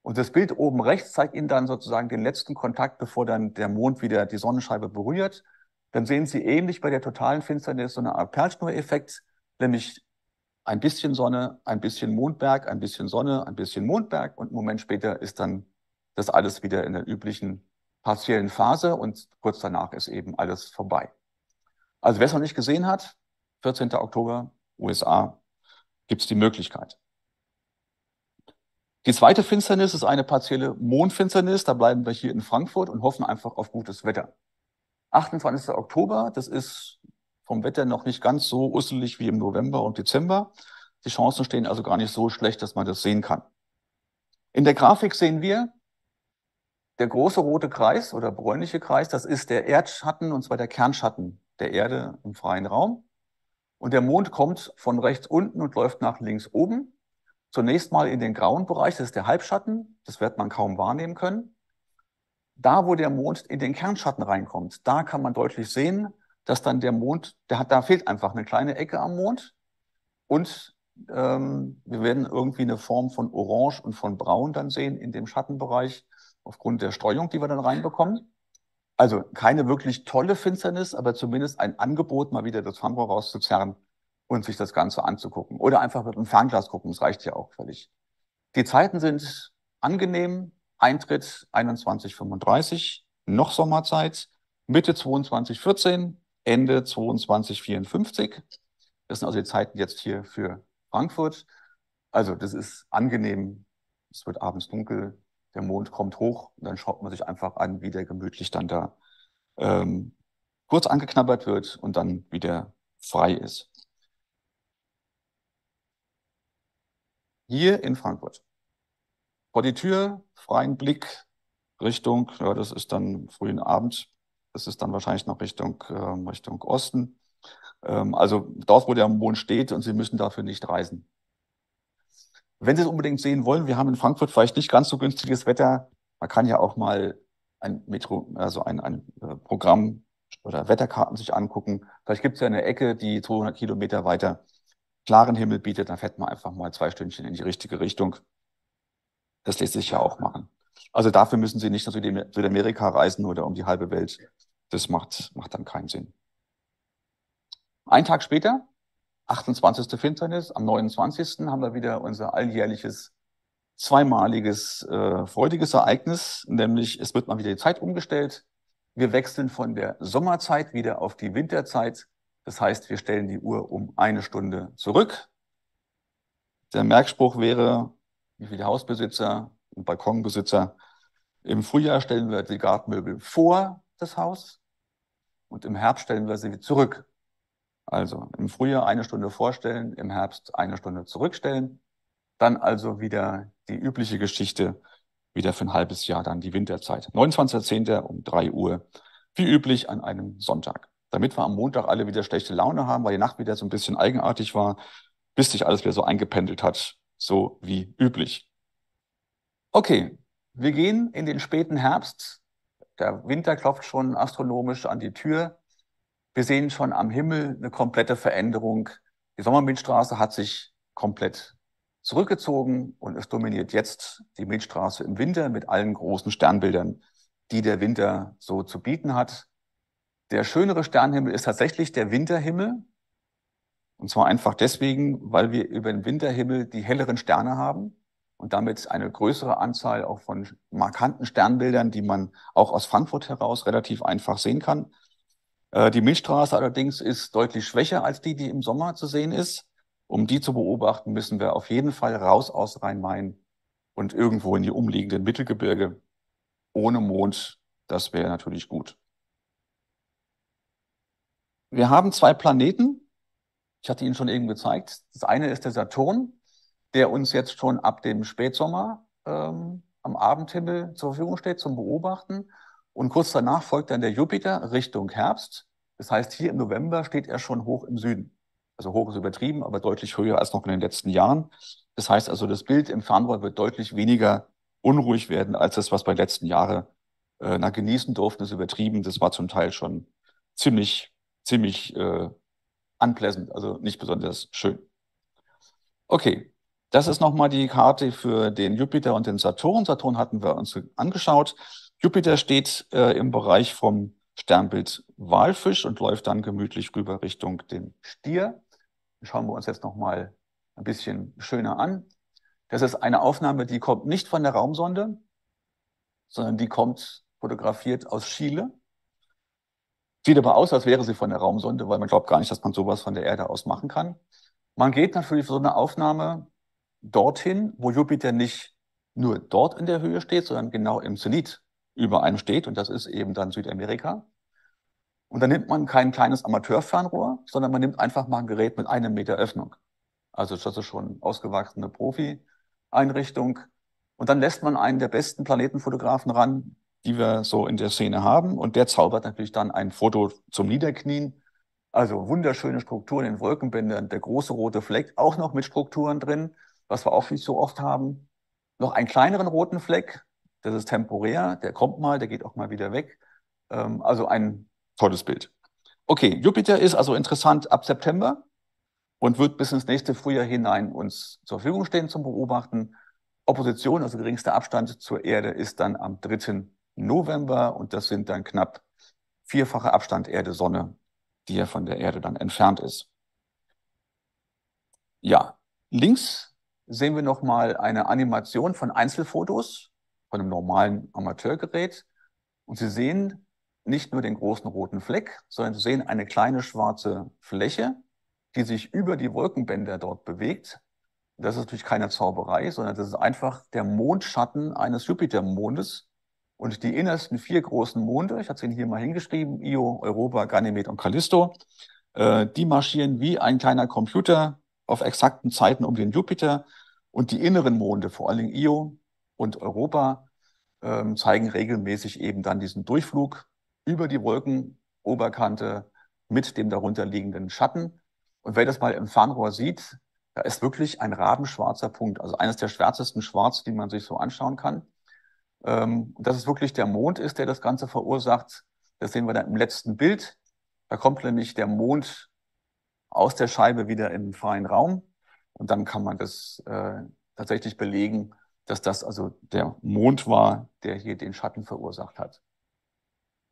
Und das Bild oben rechts zeigt Ihnen dann sozusagen den letzten Kontakt, bevor dann der Mond wieder die Sonnenscheibe berührt. Dann sehen Sie ähnlich bei der totalen Finsternis so eine Art Perlschnur-Effekt, nämlich ein bisschen Sonne, ein bisschen Mondberg, ein bisschen Sonne, ein bisschen Mondberg und einen Moment später ist dann das alles wieder in der üblichen partiellen Phase und kurz danach ist eben alles vorbei. Also wer es noch nicht gesehen hat, 14. Oktober, USA, gibt es die Möglichkeit. Die zweite Finsternis ist eine partielle Mondfinsternis. Da bleiben wir hier in Frankfurt und hoffen einfach auf gutes Wetter. 28. Oktober, das ist vom Wetter noch nicht ganz so usselig wie im November und Dezember. Die Chancen stehen also gar nicht so schlecht, dass man das sehen kann. In der Grafik sehen wir, der große rote Kreis oder bräunliche Kreis, das ist der Erdschatten und zwar der Kernschatten der Erde im freien Raum. Und der Mond kommt von rechts unten und läuft nach links oben. Zunächst mal in den grauen Bereich, das ist der Halbschatten, das wird man kaum wahrnehmen können. Da, wo der Mond in den Kernschatten reinkommt, da kann man deutlich sehen, dass dann der Mond, der hat, da fehlt einfach eine kleine Ecke am Mond und ähm, wir werden irgendwie eine Form von Orange und von Braun dann sehen in dem Schattenbereich aufgrund der Streuung, die wir dann reinbekommen. Also keine wirklich tolle Finsternis, aber zumindest ein Angebot, mal wieder das Fernrohr rauszuzerren, und sich das Ganze anzugucken. Oder einfach mit einem Fernglas gucken, das reicht ja auch völlig. Die Zeiten sind angenehm. Eintritt 21.35, noch Sommerzeit, Mitte 22.14, Ende 22.54. Das sind also die Zeiten jetzt hier für Frankfurt. Also das ist angenehm. Es wird abends dunkel, der Mond kommt hoch und dann schaut man sich einfach an, wie der gemütlich dann da ähm, kurz angeknabbert wird und dann wieder frei ist. Hier in Frankfurt. Vor die Tür, freien Blick Richtung, ja, das ist dann frühen Abend, das ist dann wahrscheinlich noch Richtung, äh, Richtung Osten. Ähm, also dort, wo der Mond steht und Sie müssen dafür nicht reisen. Wenn Sie es unbedingt sehen wollen, wir haben in Frankfurt vielleicht nicht ganz so günstiges Wetter. Man kann ja auch mal ein Metro, also ein, ein äh, Programm oder Wetterkarten sich angucken. Vielleicht gibt es ja eine Ecke, die 200 Kilometer weiter klaren Himmel bietet, dann fährt man einfach mal zwei Stündchen in die richtige Richtung. Das lässt sich ja auch machen. Also dafür müssen Sie nicht nach Südamerika reisen oder um die halbe Welt. Das macht, macht dann keinen Sinn. Ein Tag später, 28. Finsternis, am 29. haben wir wieder unser alljährliches, zweimaliges, äh, freudiges Ereignis, nämlich es wird mal wieder die Zeit umgestellt. Wir wechseln von der Sommerzeit wieder auf die Winterzeit. Das heißt, wir stellen die Uhr um eine Stunde zurück. Der Merkspruch wäre, wie viele Hausbesitzer und Balkonbesitzer im Frühjahr stellen wir die Gartenmöbel vor das Haus und im Herbst stellen wir sie zurück. Also im Frühjahr eine Stunde vorstellen, im Herbst eine Stunde zurückstellen. Dann also wieder die übliche Geschichte, wieder für ein halbes Jahr dann die Winterzeit. 29.10. um drei Uhr, wie üblich an einem Sonntag damit wir am Montag alle wieder schlechte Laune haben, weil die Nacht wieder so ein bisschen eigenartig war, bis sich alles wieder so eingependelt hat, so wie üblich. Okay, wir gehen in den späten Herbst. Der Winter klopft schon astronomisch an die Tür. Wir sehen schon am Himmel eine komplette Veränderung. Die Sommermilchstraße hat sich komplett zurückgezogen und es dominiert jetzt die Milchstraße im Winter mit allen großen Sternbildern, die der Winter so zu bieten hat. Der schönere Sternhimmel ist tatsächlich der Winterhimmel. Und zwar einfach deswegen, weil wir über den Winterhimmel die helleren Sterne haben und damit eine größere Anzahl auch von markanten Sternbildern, die man auch aus Frankfurt heraus relativ einfach sehen kann. Äh, die Milchstraße allerdings ist deutlich schwächer als die, die im Sommer zu sehen ist. Um die zu beobachten, müssen wir auf jeden Fall raus aus Rhein-Main und irgendwo in die umliegenden Mittelgebirge. Ohne Mond, das wäre natürlich gut. Wir haben zwei Planeten. Ich hatte Ihnen schon eben gezeigt. Das eine ist der Saturn, der uns jetzt schon ab dem Spätsommer ähm, am Abendhimmel zur Verfügung steht zum Beobachten. Und kurz danach folgt dann der Jupiter Richtung Herbst. Das heißt, hier im November steht er schon hoch im Süden. Also hoch ist übertrieben, aber deutlich höher als noch in den letzten Jahren. Das heißt also, das Bild im Fernrohr wird deutlich weniger unruhig werden als das, was bei letzten Jahren äh, genießen durften, ist übertrieben. Das war zum Teil schon ziemlich ziemlich äh, unpleasant, also nicht besonders schön. Okay, das ist nochmal die Karte für den Jupiter und den Saturn. Saturn hatten wir uns angeschaut. Jupiter steht äh, im Bereich vom Sternbild Walfisch und läuft dann gemütlich rüber Richtung den Stier. Schauen wir uns jetzt nochmal ein bisschen schöner an. Das ist eine Aufnahme, die kommt nicht von der Raumsonde, sondern die kommt fotografiert aus Chile. Sieht aber aus, als wäre sie von der Raumsonde, weil man glaubt gar nicht, dass man sowas von der Erde aus machen kann. Man geht natürlich für so eine Aufnahme dorthin, wo Jupiter nicht nur dort in der Höhe steht, sondern genau im Zenit über einem steht. Und das ist eben dann Südamerika. Und dann nimmt man kein kleines Amateurfernrohr, sondern man nimmt einfach mal ein Gerät mit einem Meter Öffnung. Also das ist schon ausgewachsene Profi-Einrichtung. Und dann lässt man einen der besten Planetenfotografen ran, die wir so in der Szene haben. Und der zaubert natürlich dann ein Foto zum Niederknien. Also wunderschöne Strukturen in Wolkenbändern, der große rote Fleck, auch noch mit Strukturen drin, was wir auch nicht so oft haben. Noch einen kleineren roten Fleck, das ist temporär, der kommt mal, der geht auch mal wieder weg. Ähm, also ein tolles Bild. Okay, Jupiter ist also interessant ab September und wird bis ins nächste Frühjahr hinein uns zur Verfügung stehen zum Beobachten. Opposition, also geringster Abstand zur Erde, ist dann am 3. November und das sind dann knapp vierfache Abstand Erde-Sonne, die ja von der Erde dann entfernt ist. Ja, links sehen wir nochmal eine Animation von Einzelfotos von einem normalen Amateurgerät. Und Sie sehen nicht nur den großen roten Fleck, sondern Sie sehen eine kleine schwarze Fläche, die sich über die Wolkenbänder dort bewegt. Das ist natürlich keine Zauberei, sondern das ist einfach der Mondschatten eines Jupitermondes, und die innersten vier großen Monde, ich hatte es Ihnen hier mal hingeschrieben, Io, Europa, Ganymed und Callisto, äh, die marschieren wie ein kleiner Computer auf exakten Zeiten um den Jupiter. Und die inneren Monde, vor allen Dingen Io und Europa, ähm, zeigen regelmäßig eben dann diesen Durchflug über die Wolkenoberkante mit dem darunter liegenden Schatten. Und wer das mal im Fernrohr sieht, da ist wirklich ein rabenschwarzer Punkt, also eines der schwärzesten Schwarz, die man sich so anschauen kann ähm, dass es wirklich der Mond ist, der das Ganze verursacht. Das sehen wir dann im letzten Bild. Da kommt nämlich der Mond aus der Scheibe wieder in den freien Raum. Und dann kann man das äh, tatsächlich belegen, dass das also der Mond war, der hier den Schatten verursacht hat.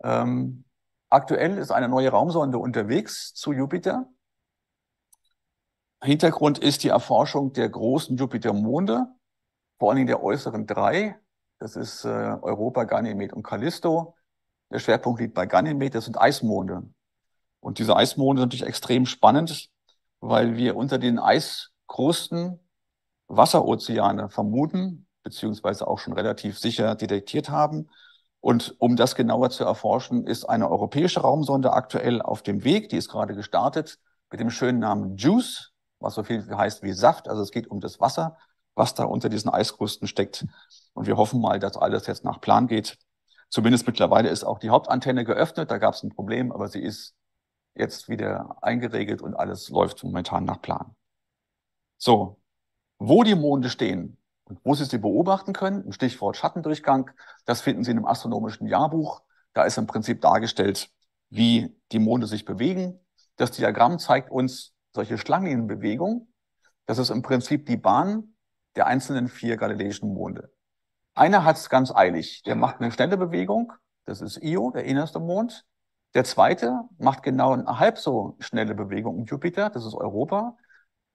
Ähm, aktuell ist eine neue Raumsonde unterwegs zu Jupiter. Hintergrund ist die Erforschung der großen Jupiter-Monde, vor allen Dingen der äußeren drei, das ist äh, Europa, Ganymed und Callisto. Der Schwerpunkt liegt bei Ganymed, das sind Eismonde. Und diese Eismonde sind natürlich extrem spannend, weil wir unter den Eiskrusten Wasserozeane vermuten, beziehungsweise auch schon relativ sicher detektiert haben. Und um das genauer zu erforschen, ist eine europäische Raumsonde aktuell auf dem Weg. Die ist gerade gestartet mit dem schönen Namen JUICE, was so viel heißt wie Saft. Also es geht um das Wasser, was da unter diesen Eiskrusten steckt. Und wir hoffen mal, dass alles jetzt nach Plan geht. Zumindest mittlerweile ist auch die Hauptantenne geöffnet. Da gab es ein Problem, aber sie ist jetzt wieder eingeregelt und alles läuft momentan nach Plan. So, wo die Monde stehen und wo Sie sie beobachten können, im Stichwort Schattendurchgang, das finden Sie in einem astronomischen Jahrbuch. Da ist im Prinzip dargestellt, wie die Monde sich bewegen. Das Diagramm zeigt uns solche Schlangenbewegungen. Das ist im Prinzip die Bahn der einzelnen vier galileischen Monde. Einer hat es ganz eilig. Der macht eine schnelle Bewegung. Das ist Io, der innerste Mond. Der zweite macht genau eine halb so schnelle Bewegung um Jupiter. Das ist Europa.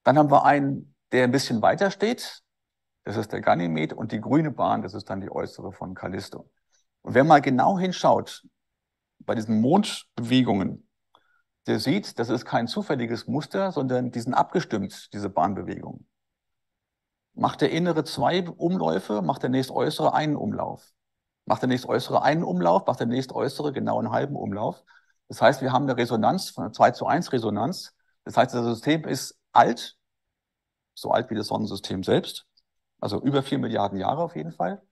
Dann haben wir einen, der ein bisschen weiter steht. Das ist der Ganymed. Und die grüne Bahn, das ist dann die äußere von Callisto. Und wer mal genau hinschaut, bei diesen Mondbewegungen, der sieht, das ist kein zufälliges Muster, sondern die sind abgestimmt, diese Bahnbewegungen. Macht der innere zwei Umläufe, macht der nächst äußere einen Umlauf. Macht der nächst äußere einen Umlauf, macht der nächst äußere genau einen halben Umlauf. Das heißt, wir haben eine Resonanz, von einer 2 zu 1 Resonanz. Das heißt, das System ist alt, so alt wie das Sonnensystem selbst, also über vier Milliarden Jahre auf jeden Fall.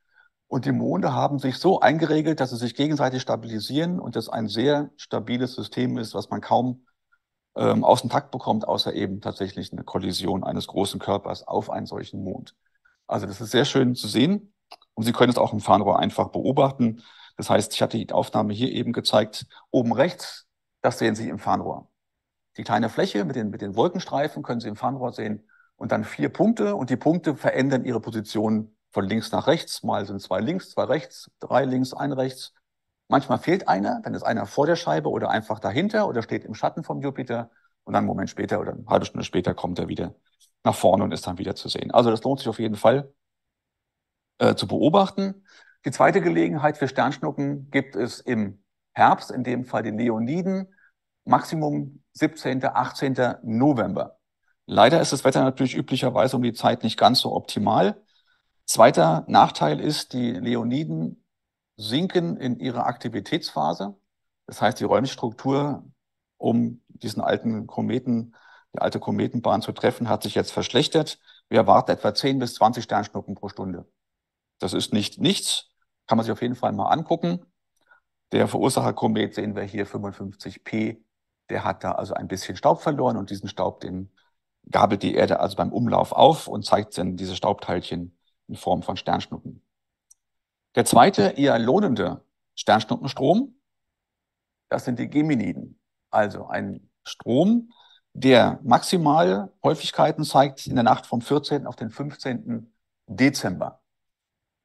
Und die Monde haben sich so eingeregelt, dass sie sich gegenseitig stabilisieren und das ein sehr stabiles System ist, was man kaum ähm, aus dem Takt bekommt, außer eben tatsächlich eine Kollision eines großen Körpers auf einen solchen Mond. Also das ist sehr schön zu sehen und Sie können es auch im Fernrohr einfach beobachten. Das heißt, ich hatte die Aufnahme hier eben gezeigt, oben rechts, das sehen Sie im Fernrohr. Die kleine Fläche mit den, mit den Wolkenstreifen können Sie im Fernrohr sehen und dann vier Punkte und die Punkte verändern ihre Position von links nach rechts. Mal sind zwei links, zwei rechts, drei links, ein rechts Manchmal fehlt einer, dann ist einer vor der Scheibe oder einfach dahinter oder steht im Schatten vom Jupiter und dann einen Moment später oder eine halbe Stunde später kommt er wieder nach vorne und ist dann wieder zu sehen. Also das lohnt sich auf jeden Fall äh, zu beobachten. Die zweite Gelegenheit für Sternschnuppen gibt es im Herbst, in dem Fall den Leoniden, Maximum 17., 18. November. Leider ist das Wetter natürlich üblicherweise um die Zeit nicht ganz so optimal. Zweiter Nachteil ist, die Leoniden sinken in ihrer Aktivitätsphase. Das heißt, die Räumstruktur, um diesen alten Kometen, die alte Kometenbahn zu treffen, hat sich jetzt verschlechtert. Wir erwarten etwa 10 bis 20 Sternschnuppen pro Stunde. Das ist nicht nichts, kann man sich auf jeden Fall mal angucken. Der Verursacherkomet sehen wir hier 55p. Der hat da also ein bisschen Staub verloren und diesen Staub, den gabelt die Erde also beim Umlauf auf und zeigt dann diese Staubteilchen in Form von Sternschnuppen. Der zweite, eher lohnende Sternschnuppenstrom, das sind die Geminiden. Also ein Strom, der maximale Häufigkeiten zeigt in der Nacht vom 14. auf den 15. Dezember.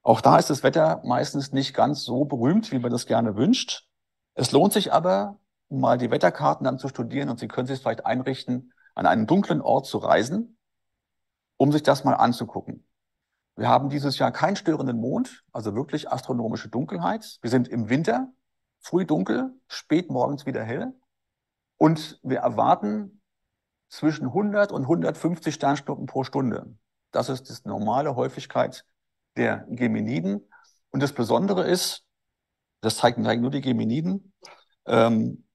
Auch da ist das Wetter meistens nicht ganz so berühmt, wie man das gerne wünscht. Es lohnt sich aber, mal die Wetterkarten dann zu studieren und Sie können sich vielleicht einrichten, an einen dunklen Ort zu reisen, um sich das mal anzugucken. Wir haben dieses Jahr keinen störenden Mond, also wirklich astronomische Dunkelheit. Wir sind im Winter, früh dunkel, spät morgens wieder hell. Und wir erwarten zwischen 100 und 150 Sternschnuppen pro Stunde. Das ist die normale Häufigkeit der Geminiden. Und das Besondere ist, das zeigen, nur die Geminiden, ähm,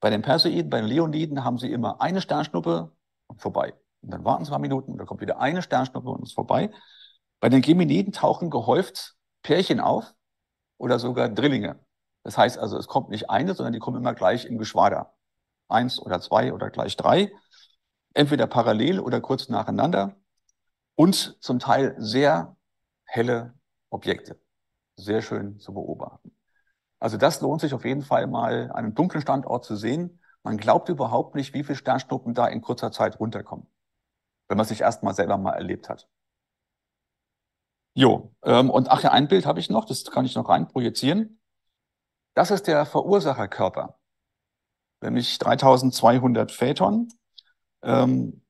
bei den Perseiden, bei den Leoniden haben sie immer eine Sternschnuppe und vorbei. Und dann warten zwei Minuten dann kommt wieder eine Sternschnuppe und ist vorbei. Bei den Geminiden tauchen gehäuft Pärchen auf oder sogar Drillinge. Das heißt also, es kommt nicht eine, sondern die kommen immer gleich im Geschwader. Eins oder zwei oder gleich drei. Entweder parallel oder kurz nacheinander. Und zum Teil sehr helle Objekte. Sehr schön zu beobachten. Also das lohnt sich auf jeden Fall mal, einen dunklen Standort zu sehen. Man glaubt überhaupt nicht, wie viele Sternschnuppen da in kurzer Zeit runterkommen, wenn man es sich erst mal selber mal erlebt hat. Jo, ähm, und ach ja, ein Bild habe ich noch, das kann ich noch rein projizieren. Das ist der Verursacherkörper, nämlich 3200 Phaeton. Ähm,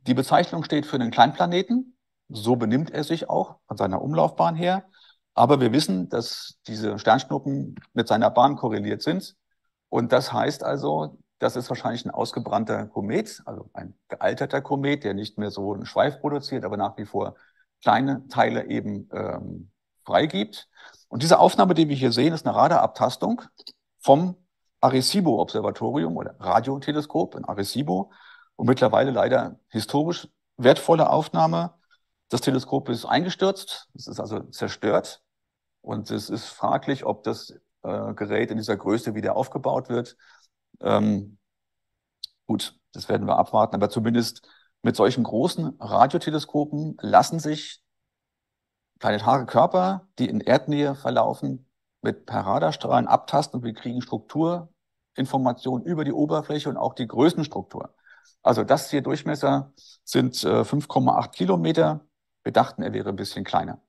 die Bezeichnung steht für einen Kleinplaneten. So benimmt er sich auch von seiner Umlaufbahn her. Aber wir wissen, dass diese Sternschnuppen mit seiner Bahn korreliert sind. Und das heißt also, das ist wahrscheinlich ein ausgebrannter Komet, also ein gealterter Komet, der nicht mehr so einen Schweif produziert, aber nach wie vor kleine Teile eben ähm, freigibt. Und diese Aufnahme, die wir hier sehen, ist eine Radarabtastung vom Arecibo-Observatorium oder Radioteleskop in Arecibo und mittlerweile leider historisch wertvolle Aufnahme. Das Teleskop ist eingestürzt, es ist also zerstört und es ist fraglich, ob das äh, Gerät in dieser Größe wieder aufgebaut wird. Ähm, gut, das werden wir abwarten, aber zumindest mit solchen großen Radioteleskopen lassen sich planetare Körper, die in Erdnähe verlaufen, mit Paradastrahlen abtasten und wir kriegen Strukturinformationen über die Oberfläche und auch die Größenstruktur. Also das hier Durchmesser sind 5,8 äh, Kilometer. Wir dachten, er wäre ein bisschen kleiner.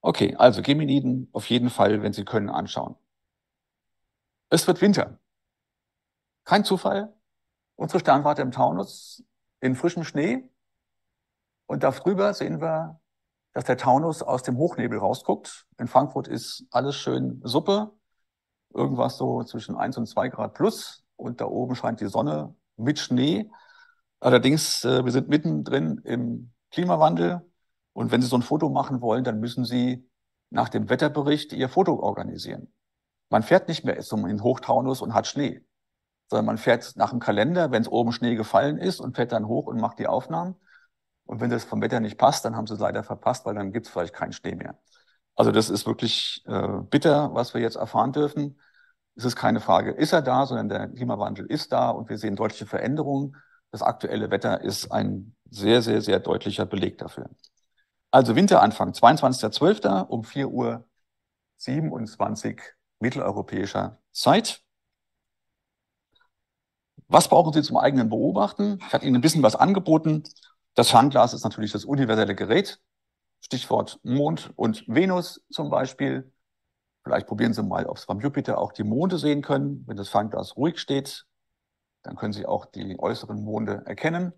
Okay, also Geminiden auf jeden Fall, wenn Sie können, anschauen. Es wird Winter. Kein Zufall, Unsere Sternwarte im Taunus in frischem Schnee. Und da drüber sehen wir, dass der Taunus aus dem Hochnebel rausguckt. In Frankfurt ist alles schön Suppe. Irgendwas so zwischen eins und zwei Grad plus. Und da oben scheint die Sonne mit Schnee. Allerdings, äh, wir sind mittendrin im Klimawandel. Und wenn Sie so ein Foto machen wollen, dann müssen Sie nach dem Wetterbericht Ihr Foto organisieren. Man fährt nicht mehr zum Hochtaunus und hat Schnee sondern man fährt nach dem Kalender, wenn es oben Schnee gefallen ist und fährt dann hoch und macht die Aufnahmen. Und wenn das vom Wetter nicht passt, dann haben sie es leider verpasst, weil dann gibt es vielleicht keinen Schnee mehr. Also das ist wirklich äh, bitter, was wir jetzt erfahren dürfen. Es ist keine Frage, ist er da, sondern der Klimawandel ist da und wir sehen deutliche Veränderungen. Das aktuelle Wetter ist ein sehr, sehr, sehr deutlicher Beleg dafür. Also Winteranfang, 22.12. um 4.27 Uhr mitteleuropäischer Zeit. Was brauchen Sie zum eigenen Beobachten? Ich hatte Ihnen ein bisschen was angeboten. Das Fernglas ist natürlich das universelle Gerät. Stichwort Mond und Venus zum Beispiel. Vielleicht probieren Sie mal, ob Sie beim Jupiter auch die Monde sehen können. Wenn das Fernglas ruhig steht, dann können Sie auch die äußeren Monde erkennen.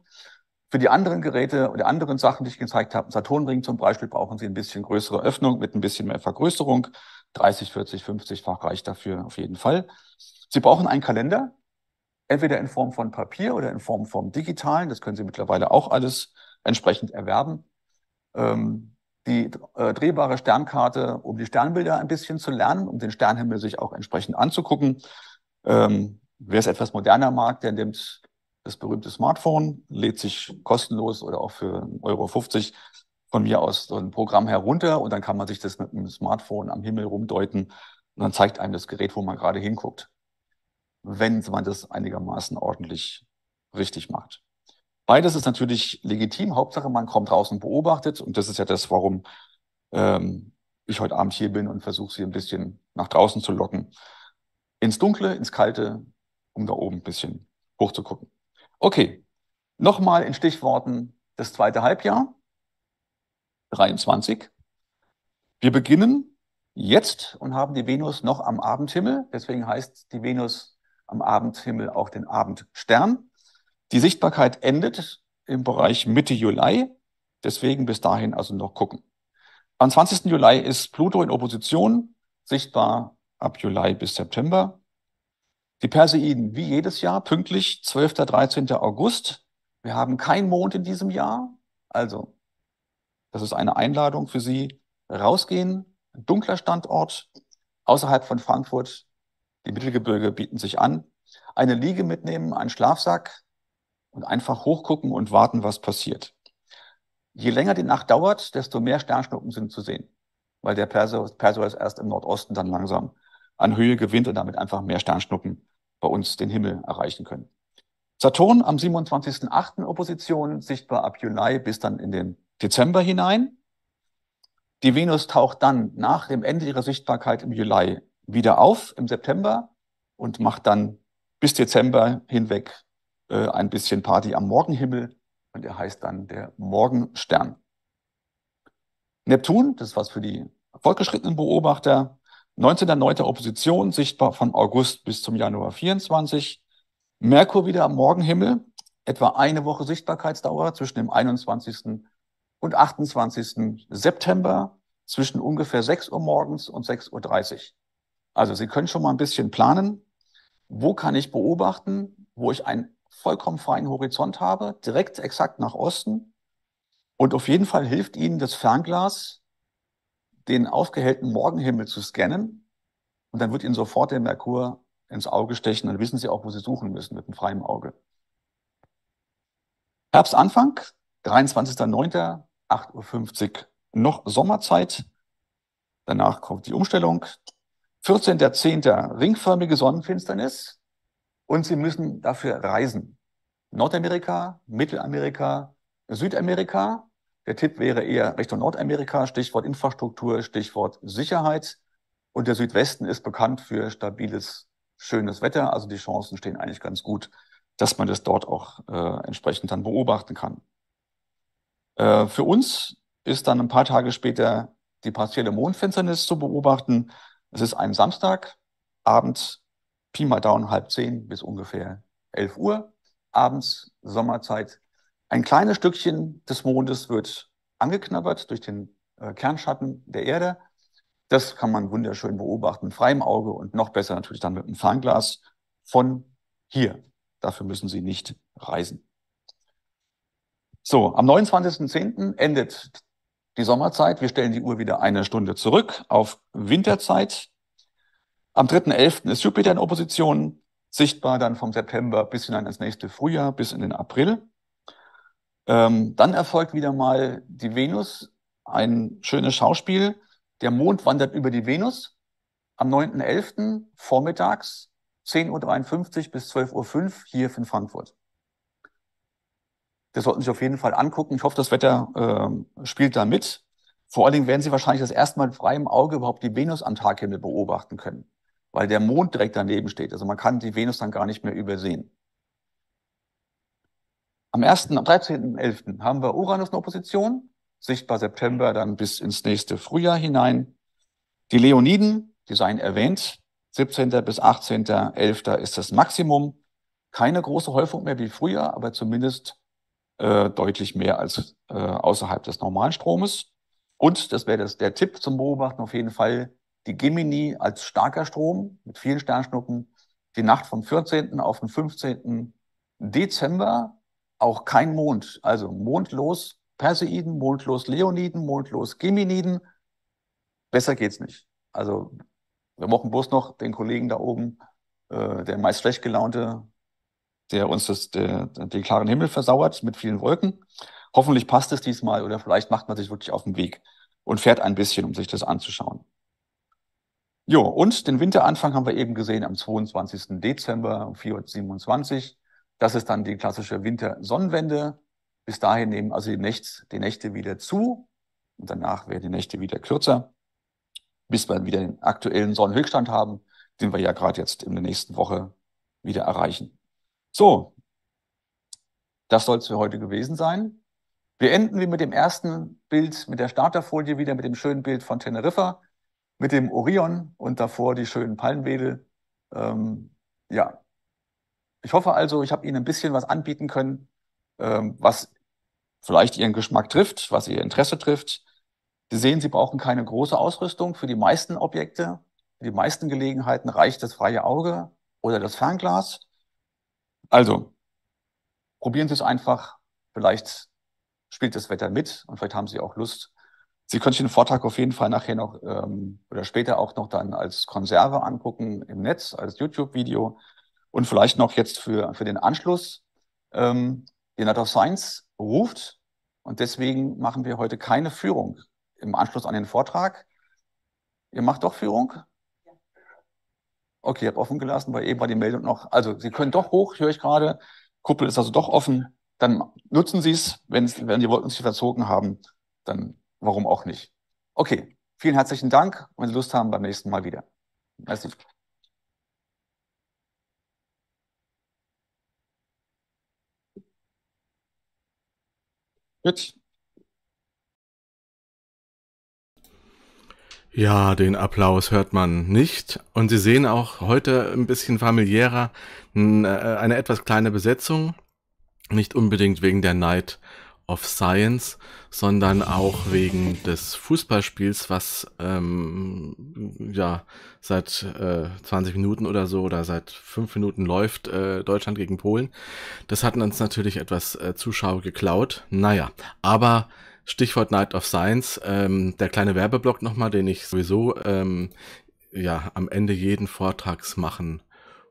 Für die anderen Geräte oder anderen Sachen, die ich gezeigt habe, Saturnring zum Beispiel, brauchen Sie ein bisschen größere Öffnung mit ein bisschen mehr Vergrößerung. 30, 40, 50-fach reicht dafür auf jeden Fall. Sie brauchen einen Kalender, entweder in Form von Papier oder in Form vom digitalen. Das können Sie mittlerweile auch alles entsprechend erwerben. Ähm, die äh, drehbare Sternkarte, um die Sternbilder ein bisschen zu lernen, um den Sternhimmel sich auch entsprechend anzugucken. Ähm, wer es etwas moderner mag, der nimmt das berühmte Smartphone, lädt sich kostenlos oder auch für 1,50 Euro von mir aus so ein Programm herunter und dann kann man sich das mit dem Smartphone am Himmel rumdeuten und dann zeigt einem das Gerät, wo man gerade hinguckt wenn man das einigermaßen ordentlich richtig macht. Beides ist natürlich legitim. Hauptsache, man kommt raus und beobachtet. Und das ist ja das, warum ähm, ich heute Abend hier bin und versuche, sie ein bisschen nach draußen zu locken. Ins Dunkle, ins Kalte, um da oben ein bisschen hochzugucken. Okay, nochmal in Stichworten das zweite Halbjahr, 23. Wir beginnen jetzt und haben die Venus noch am Abendhimmel. Deswegen heißt die Venus am Abendhimmel auch den Abendstern. Die Sichtbarkeit endet im Bereich Mitte Juli, deswegen bis dahin also noch gucken. Am 20. Juli ist Pluto in Opposition, sichtbar ab Juli bis September. Die Perseiden, wie jedes Jahr, pünktlich 12. 13. August. Wir haben keinen Mond in diesem Jahr. Also, das ist eine Einladung für Sie. Rausgehen, dunkler Standort, außerhalb von Frankfurt die Mittelgebirge bieten sich an. Eine Liege mitnehmen, einen Schlafsack und einfach hochgucken und warten, was passiert. Je länger die Nacht dauert, desto mehr Sternschnuppen sind zu sehen, weil der Perseus erst im Nordosten dann langsam an Höhe gewinnt und damit einfach mehr Sternschnuppen bei uns den Himmel erreichen können. Saturn am 27.8. Opposition, sichtbar ab Juli bis dann in den Dezember hinein. Die Venus taucht dann nach dem Ende ihrer Sichtbarkeit im Juli wieder auf im September und macht dann bis Dezember hinweg äh, ein bisschen Party am Morgenhimmel und er heißt dann der Morgenstern. Neptun, das ist was für die fortgeschrittenen Beobachter, 19.09. Opposition, sichtbar von August bis zum Januar 24. Merkur wieder am Morgenhimmel, etwa eine Woche Sichtbarkeitsdauer zwischen dem 21. und 28. September zwischen ungefähr 6 Uhr morgens und 6.30 Uhr. Also Sie können schon mal ein bisschen planen, wo kann ich beobachten, wo ich einen vollkommen freien Horizont habe, direkt exakt nach Osten. Und auf jeden Fall hilft Ihnen das Fernglas, den aufgehellten Morgenhimmel zu scannen. Und dann wird Ihnen sofort der Merkur ins Auge stechen. Dann wissen Sie auch, wo Sie suchen müssen mit einem freien Auge. Herbstanfang, 23.09., 8.50 Uhr noch Sommerzeit. Danach kommt die Umstellung, 14.10. ringförmige Sonnenfinsternis und Sie müssen dafür reisen. Nordamerika, Mittelamerika, Südamerika. Der Tipp wäre eher Richtung Nordamerika, Stichwort Infrastruktur, Stichwort Sicherheit. Und der Südwesten ist bekannt für stabiles, schönes Wetter. Also die Chancen stehen eigentlich ganz gut, dass man das dort auch äh, entsprechend dann beobachten kann. Äh, für uns ist dann ein paar Tage später die partielle Mondfinsternis zu beobachten. Es ist ein Samstag, abends Pi mal Daumen halb zehn bis ungefähr elf Uhr, abends Sommerzeit. Ein kleines Stückchen des Mondes wird angeknabbert durch den äh, Kernschatten der Erde. Das kann man wunderschön beobachten, freiem Auge und noch besser natürlich dann mit einem Fernglas von hier. Dafür müssen Sie nicht reisen. So, am 29.10. endet die Sommerzeit. Wir stellen die Uhr wieder eine Stunde zurück auf Winterzeit. Am 3.11. ist Jupiter in Opposition, sichtbar dann vom September bis hinein ins nächste Frühjahr, bis in den April. Ähm, dann erfolgt wieder mal die Venus, ein schönes Schauspiel. Der Mond wandert über die Venus am 9.11. vormittags 10.53 Uhr bis 12.05 Uhr hier in Frankfurt. Das sollten Sie auf jeden Fall angucken. Ich hoffe, das Wetter äh, spielt da mit. Vor allen Dingen werden Sie wahrscheinlich das erste Mal frei freiem Auge überhaupt die Venus am Taghimmel beobachten können, weil der Mond direkt daneben steht. Also man kann die Venus dann gar nicht mehr übersehen. Am 1., am 13.11. haben wir Uranus in Opposition, sichtbar September dann bis ins nächste Frühjahr hinein. Die Leoniden, die seien erwähnt, 17. bis 18.11. ist das Maximum. Keine große Häufung mehr wie früher, aber zumindest äh, deutlich mehr als äh, außerhalb des normalen Stromes. Und das wäre der Tipp zum Beobachten auf jeden Fall, die Gemini als starker Strom mit vielen Sternschnuppen, die Nacht vom 14. auf den 15. Dezember, auch kein Mond, also mondlos Perseiden, mondlos Leoniden, mondlos Geminiden. Besser geht's nicht. Also wir machen bloß noch den Kollegen da oben, äh, der meist schlecht gelaunte der uns das, der, den klaren Himmel versauert mit vielen Wolken. Hoffentlich passt es diesmal oder vielleicht macht man sich wirklich auf den Weg und fährt ein bisschen, um sich das anzuschauen. Jo, und den Winteranfang haben wir eben gesehen am 22. Dezember um 4.27 Uhr. Das ist dann die klassische Wintersonnenwende. Bis dahin nehmen also die, Nächte, die Nächte wieder zu und danach werden die Nächte wieder kürzer, bis wir wieder den aktuellen Sonnenhöchststand haben, den wir ja gerade jetzt in der nächsten Woche wieder erreichen. So, das soll es für heute gewesen sein. Wir enden wie mit dem ersten Bild, mit der Starterfolie wieder, mit dem schönen Bild von Teneriffa, mit dem Orion und davor die schönen Palmwedel. Ähm, ja, ich hoffe also, ich habe Ihnen ein bisschen was anbieten können, ähm, was vielleicht Ihren Geschmack trifft, was Ihr Interesse trifft. Sie sehen, Sie brauchen keine große Ausrüstung. Für die meisten Objekte, für die meisten Gelegenheiten reicht das freie Auge oder das Fernglas. Also, probieren Sie es einfach. Vielleicht spielt das Wetter mit und vielleicht haben Sie auch Lust. Sie können sich den Vortrag auf jeden Fall nachher noch ähm, oder später auch noch dann als Konserve angucken im Netz, als YouTube-Video. Und vielleicht noch jetzt für, für den Anschluss, ähm, den Night of Science ruft. Und deswegen machen wir heute keine Führung im Anschluss an den Vortrag. Ihr macht doch Führung? Okay, ich habe offen gelassen, weil eben war die Meldung noch. Also Sie können doch hoch, höre ich gerade. Kuppel ist also doch offen. Dann nutzen Sie es, wenn die Wolken sich verzogen haben, dann warum auch nicht. Okay, vielen herzlichen Dank. Wenn Sie Lust haben, beim nächsten Mal wieder. Merci. Gut. Ja, den Applaus hört man nicht. Und Sie sehen auch heute ein bisschen familiärer äh, eine etwas kleine Besetzung. Nicht unbedingt wegen der Night of Science, sondern auch wegen des Fußballspiels, was ähm, ja seit äh, 20 Minuten oder so oder seit 5 Minuten läuft, äh, Deutschland gegen Polen. Das hatten uns natürlich etwas äh, Zuschauer geklaut. Naja, aber Stichwort Night of Science, ähm, der kleine Werbeblock nochmal, den ich sowieso ähm, ja, am Ende jeden Vortrags machen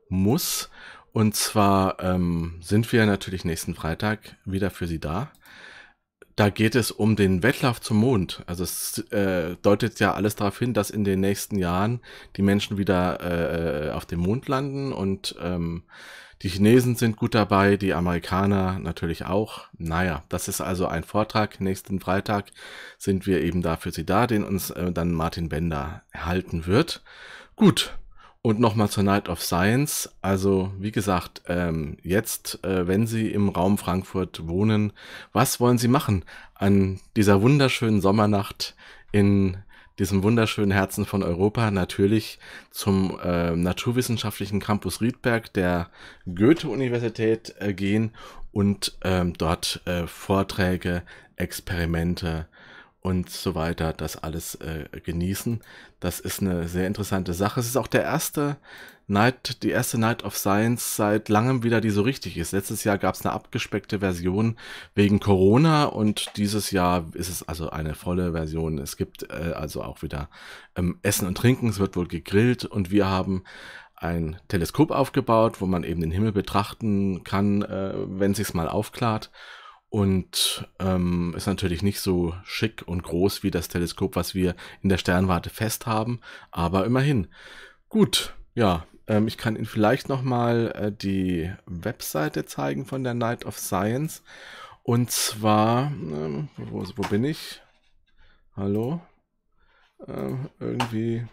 muss. Und zwar ähm, sind wir natürlich nächsten Freitag wieder für Sie da. Da geht es um den Wettlauf zum Mond. Also es äh, deutet ja alles darauf hin, dass in den nächsten Jahren die Menschen wieder äh, auf dem Mond landen und ähm, die Chinesen sind gut dabei, die Amerikaner natürlich auch. Naja, das ist also ein Vortrag. Nächsten Freitag sind wir eben da für Sie da, den uns äh, dann Martin Bender erhalten wird. Gut. Und nochmal zur Night of Science. Also wie gesagt, ähm, jetzt, äh, wenn Sie im Raum Frankfurt wohnen, was wollen Sie machen an dieser wunderschönen Sommernacht in diesem wunderschönen Herzen von Europa, natürlich zum äh, Naturwissenschaftlichen Campus Riedberg der Goethe-Universität äh, gehen und ähm, dort äh, Vorträge, Experimente und so weiter, das alles äh, genießen. Das ist eine sehr interessante Sache. Es ist auch der erste Night, die erste Night of Science seit langem wieder, die so richtig ist. Letztes Jahr gab es eine abgespeckte Version wegen Corona und dieses Jahr ist es also eine volle Version. Es gibt äh, also auch wieder ähm, Essen und Trinken, es wird wohl gegrillt und wir haben ein Teleskop aufgebaut, wo man eben den Himmel betrachten kann, äh, wenn sich's mal aufklart und ähm, ist natürlich nicht so schick und groß wie das Teleskop, was wir in der Sternwarte fest haben, aber immerhin. Gut, ja, ähm, ich kann Ihnen vielleicht nochmal äh, die Webseite zeigen von der Night of Science. Und zwar, ähm, wo, wo, bin ich? Hallo? Ähm, irgendwie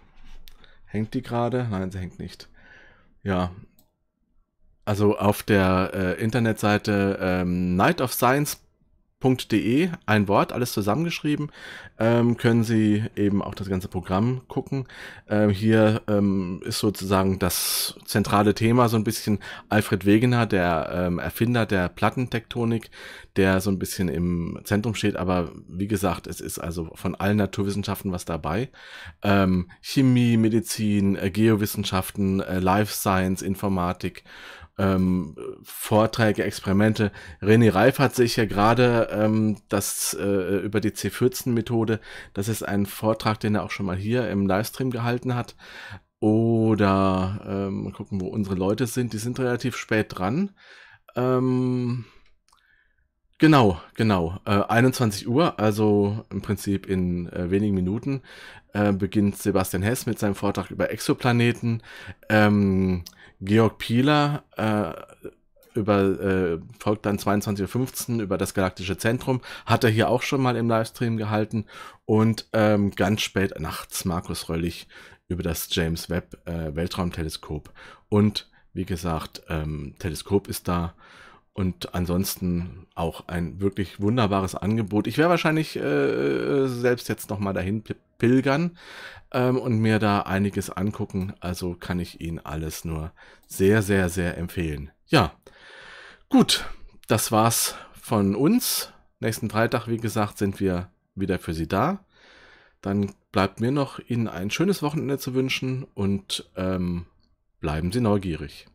hängt die gerade? Nein, sie hängt nicht. Ja. Also auf der äh, Internetseite ähm, nightofscience.com www.de, ein Wort, alles zusammengeschrieben, ähm, können Sie eben auch das ganze Programm gucken. Ähm, hier ähm, ist sozusagen das zentrale Thema so ein bisschen Alfred Wegener, der ähm, Erfinder der Plattentektonik, der so ein bisschen im Zentrum steht. Aber wie gesagt, es ist also von allen Naturwissenschaften was dabei. Ähm, Chemie, Medizin, äh, Geowissenschaften, äh, Life Science, Informatik ähm, Vorträge, Experimente. René Reif hat sich ja gerade ähm, das äh, über die C14-Methode, das ist ein Vortrag, den er auch schon mal hier im Livestream gehalten hat. Oder ähm, gucken, wo unsere Leute sind. Die sind relativ spät dran. Ähm, Genau, genau. Äh, 21 Uhr, also im Prinzip in äh, wenigen Minuten, äh, beginnt Sebastian Hess mit seinem Vortrag über Exoplaneten. Ähm, Georg Pieler äh, über, äh, folgt dann 22.15 Uhr über das Galaktische Zentrum, hat er hier auch schon mal im Livestream gehalten und ähm, ganz spät nachts Markus Röllig über das James Webb äh, Weltraumteleskop und wie gesagt, ähm, Teleskop ist da und ansonsten auch ein wirklich wunderbares Angebot. Ich werde wahrscheinlich äh, äh, selbst jetzt nochmal dahin pilgern ähm, und mir da einiges angucken. Also kann ich Ihnen alles nur sehr, sehr, sehr empfehlen. Ja, gut, das war's von uns. Nächsten Freitag, wie gesagt, sind wir wieder für Sie da. Dann bleibt mir noch Ihnen ein schönes Wochenende zu wünschen und ähm, bleiben Sie neugierig.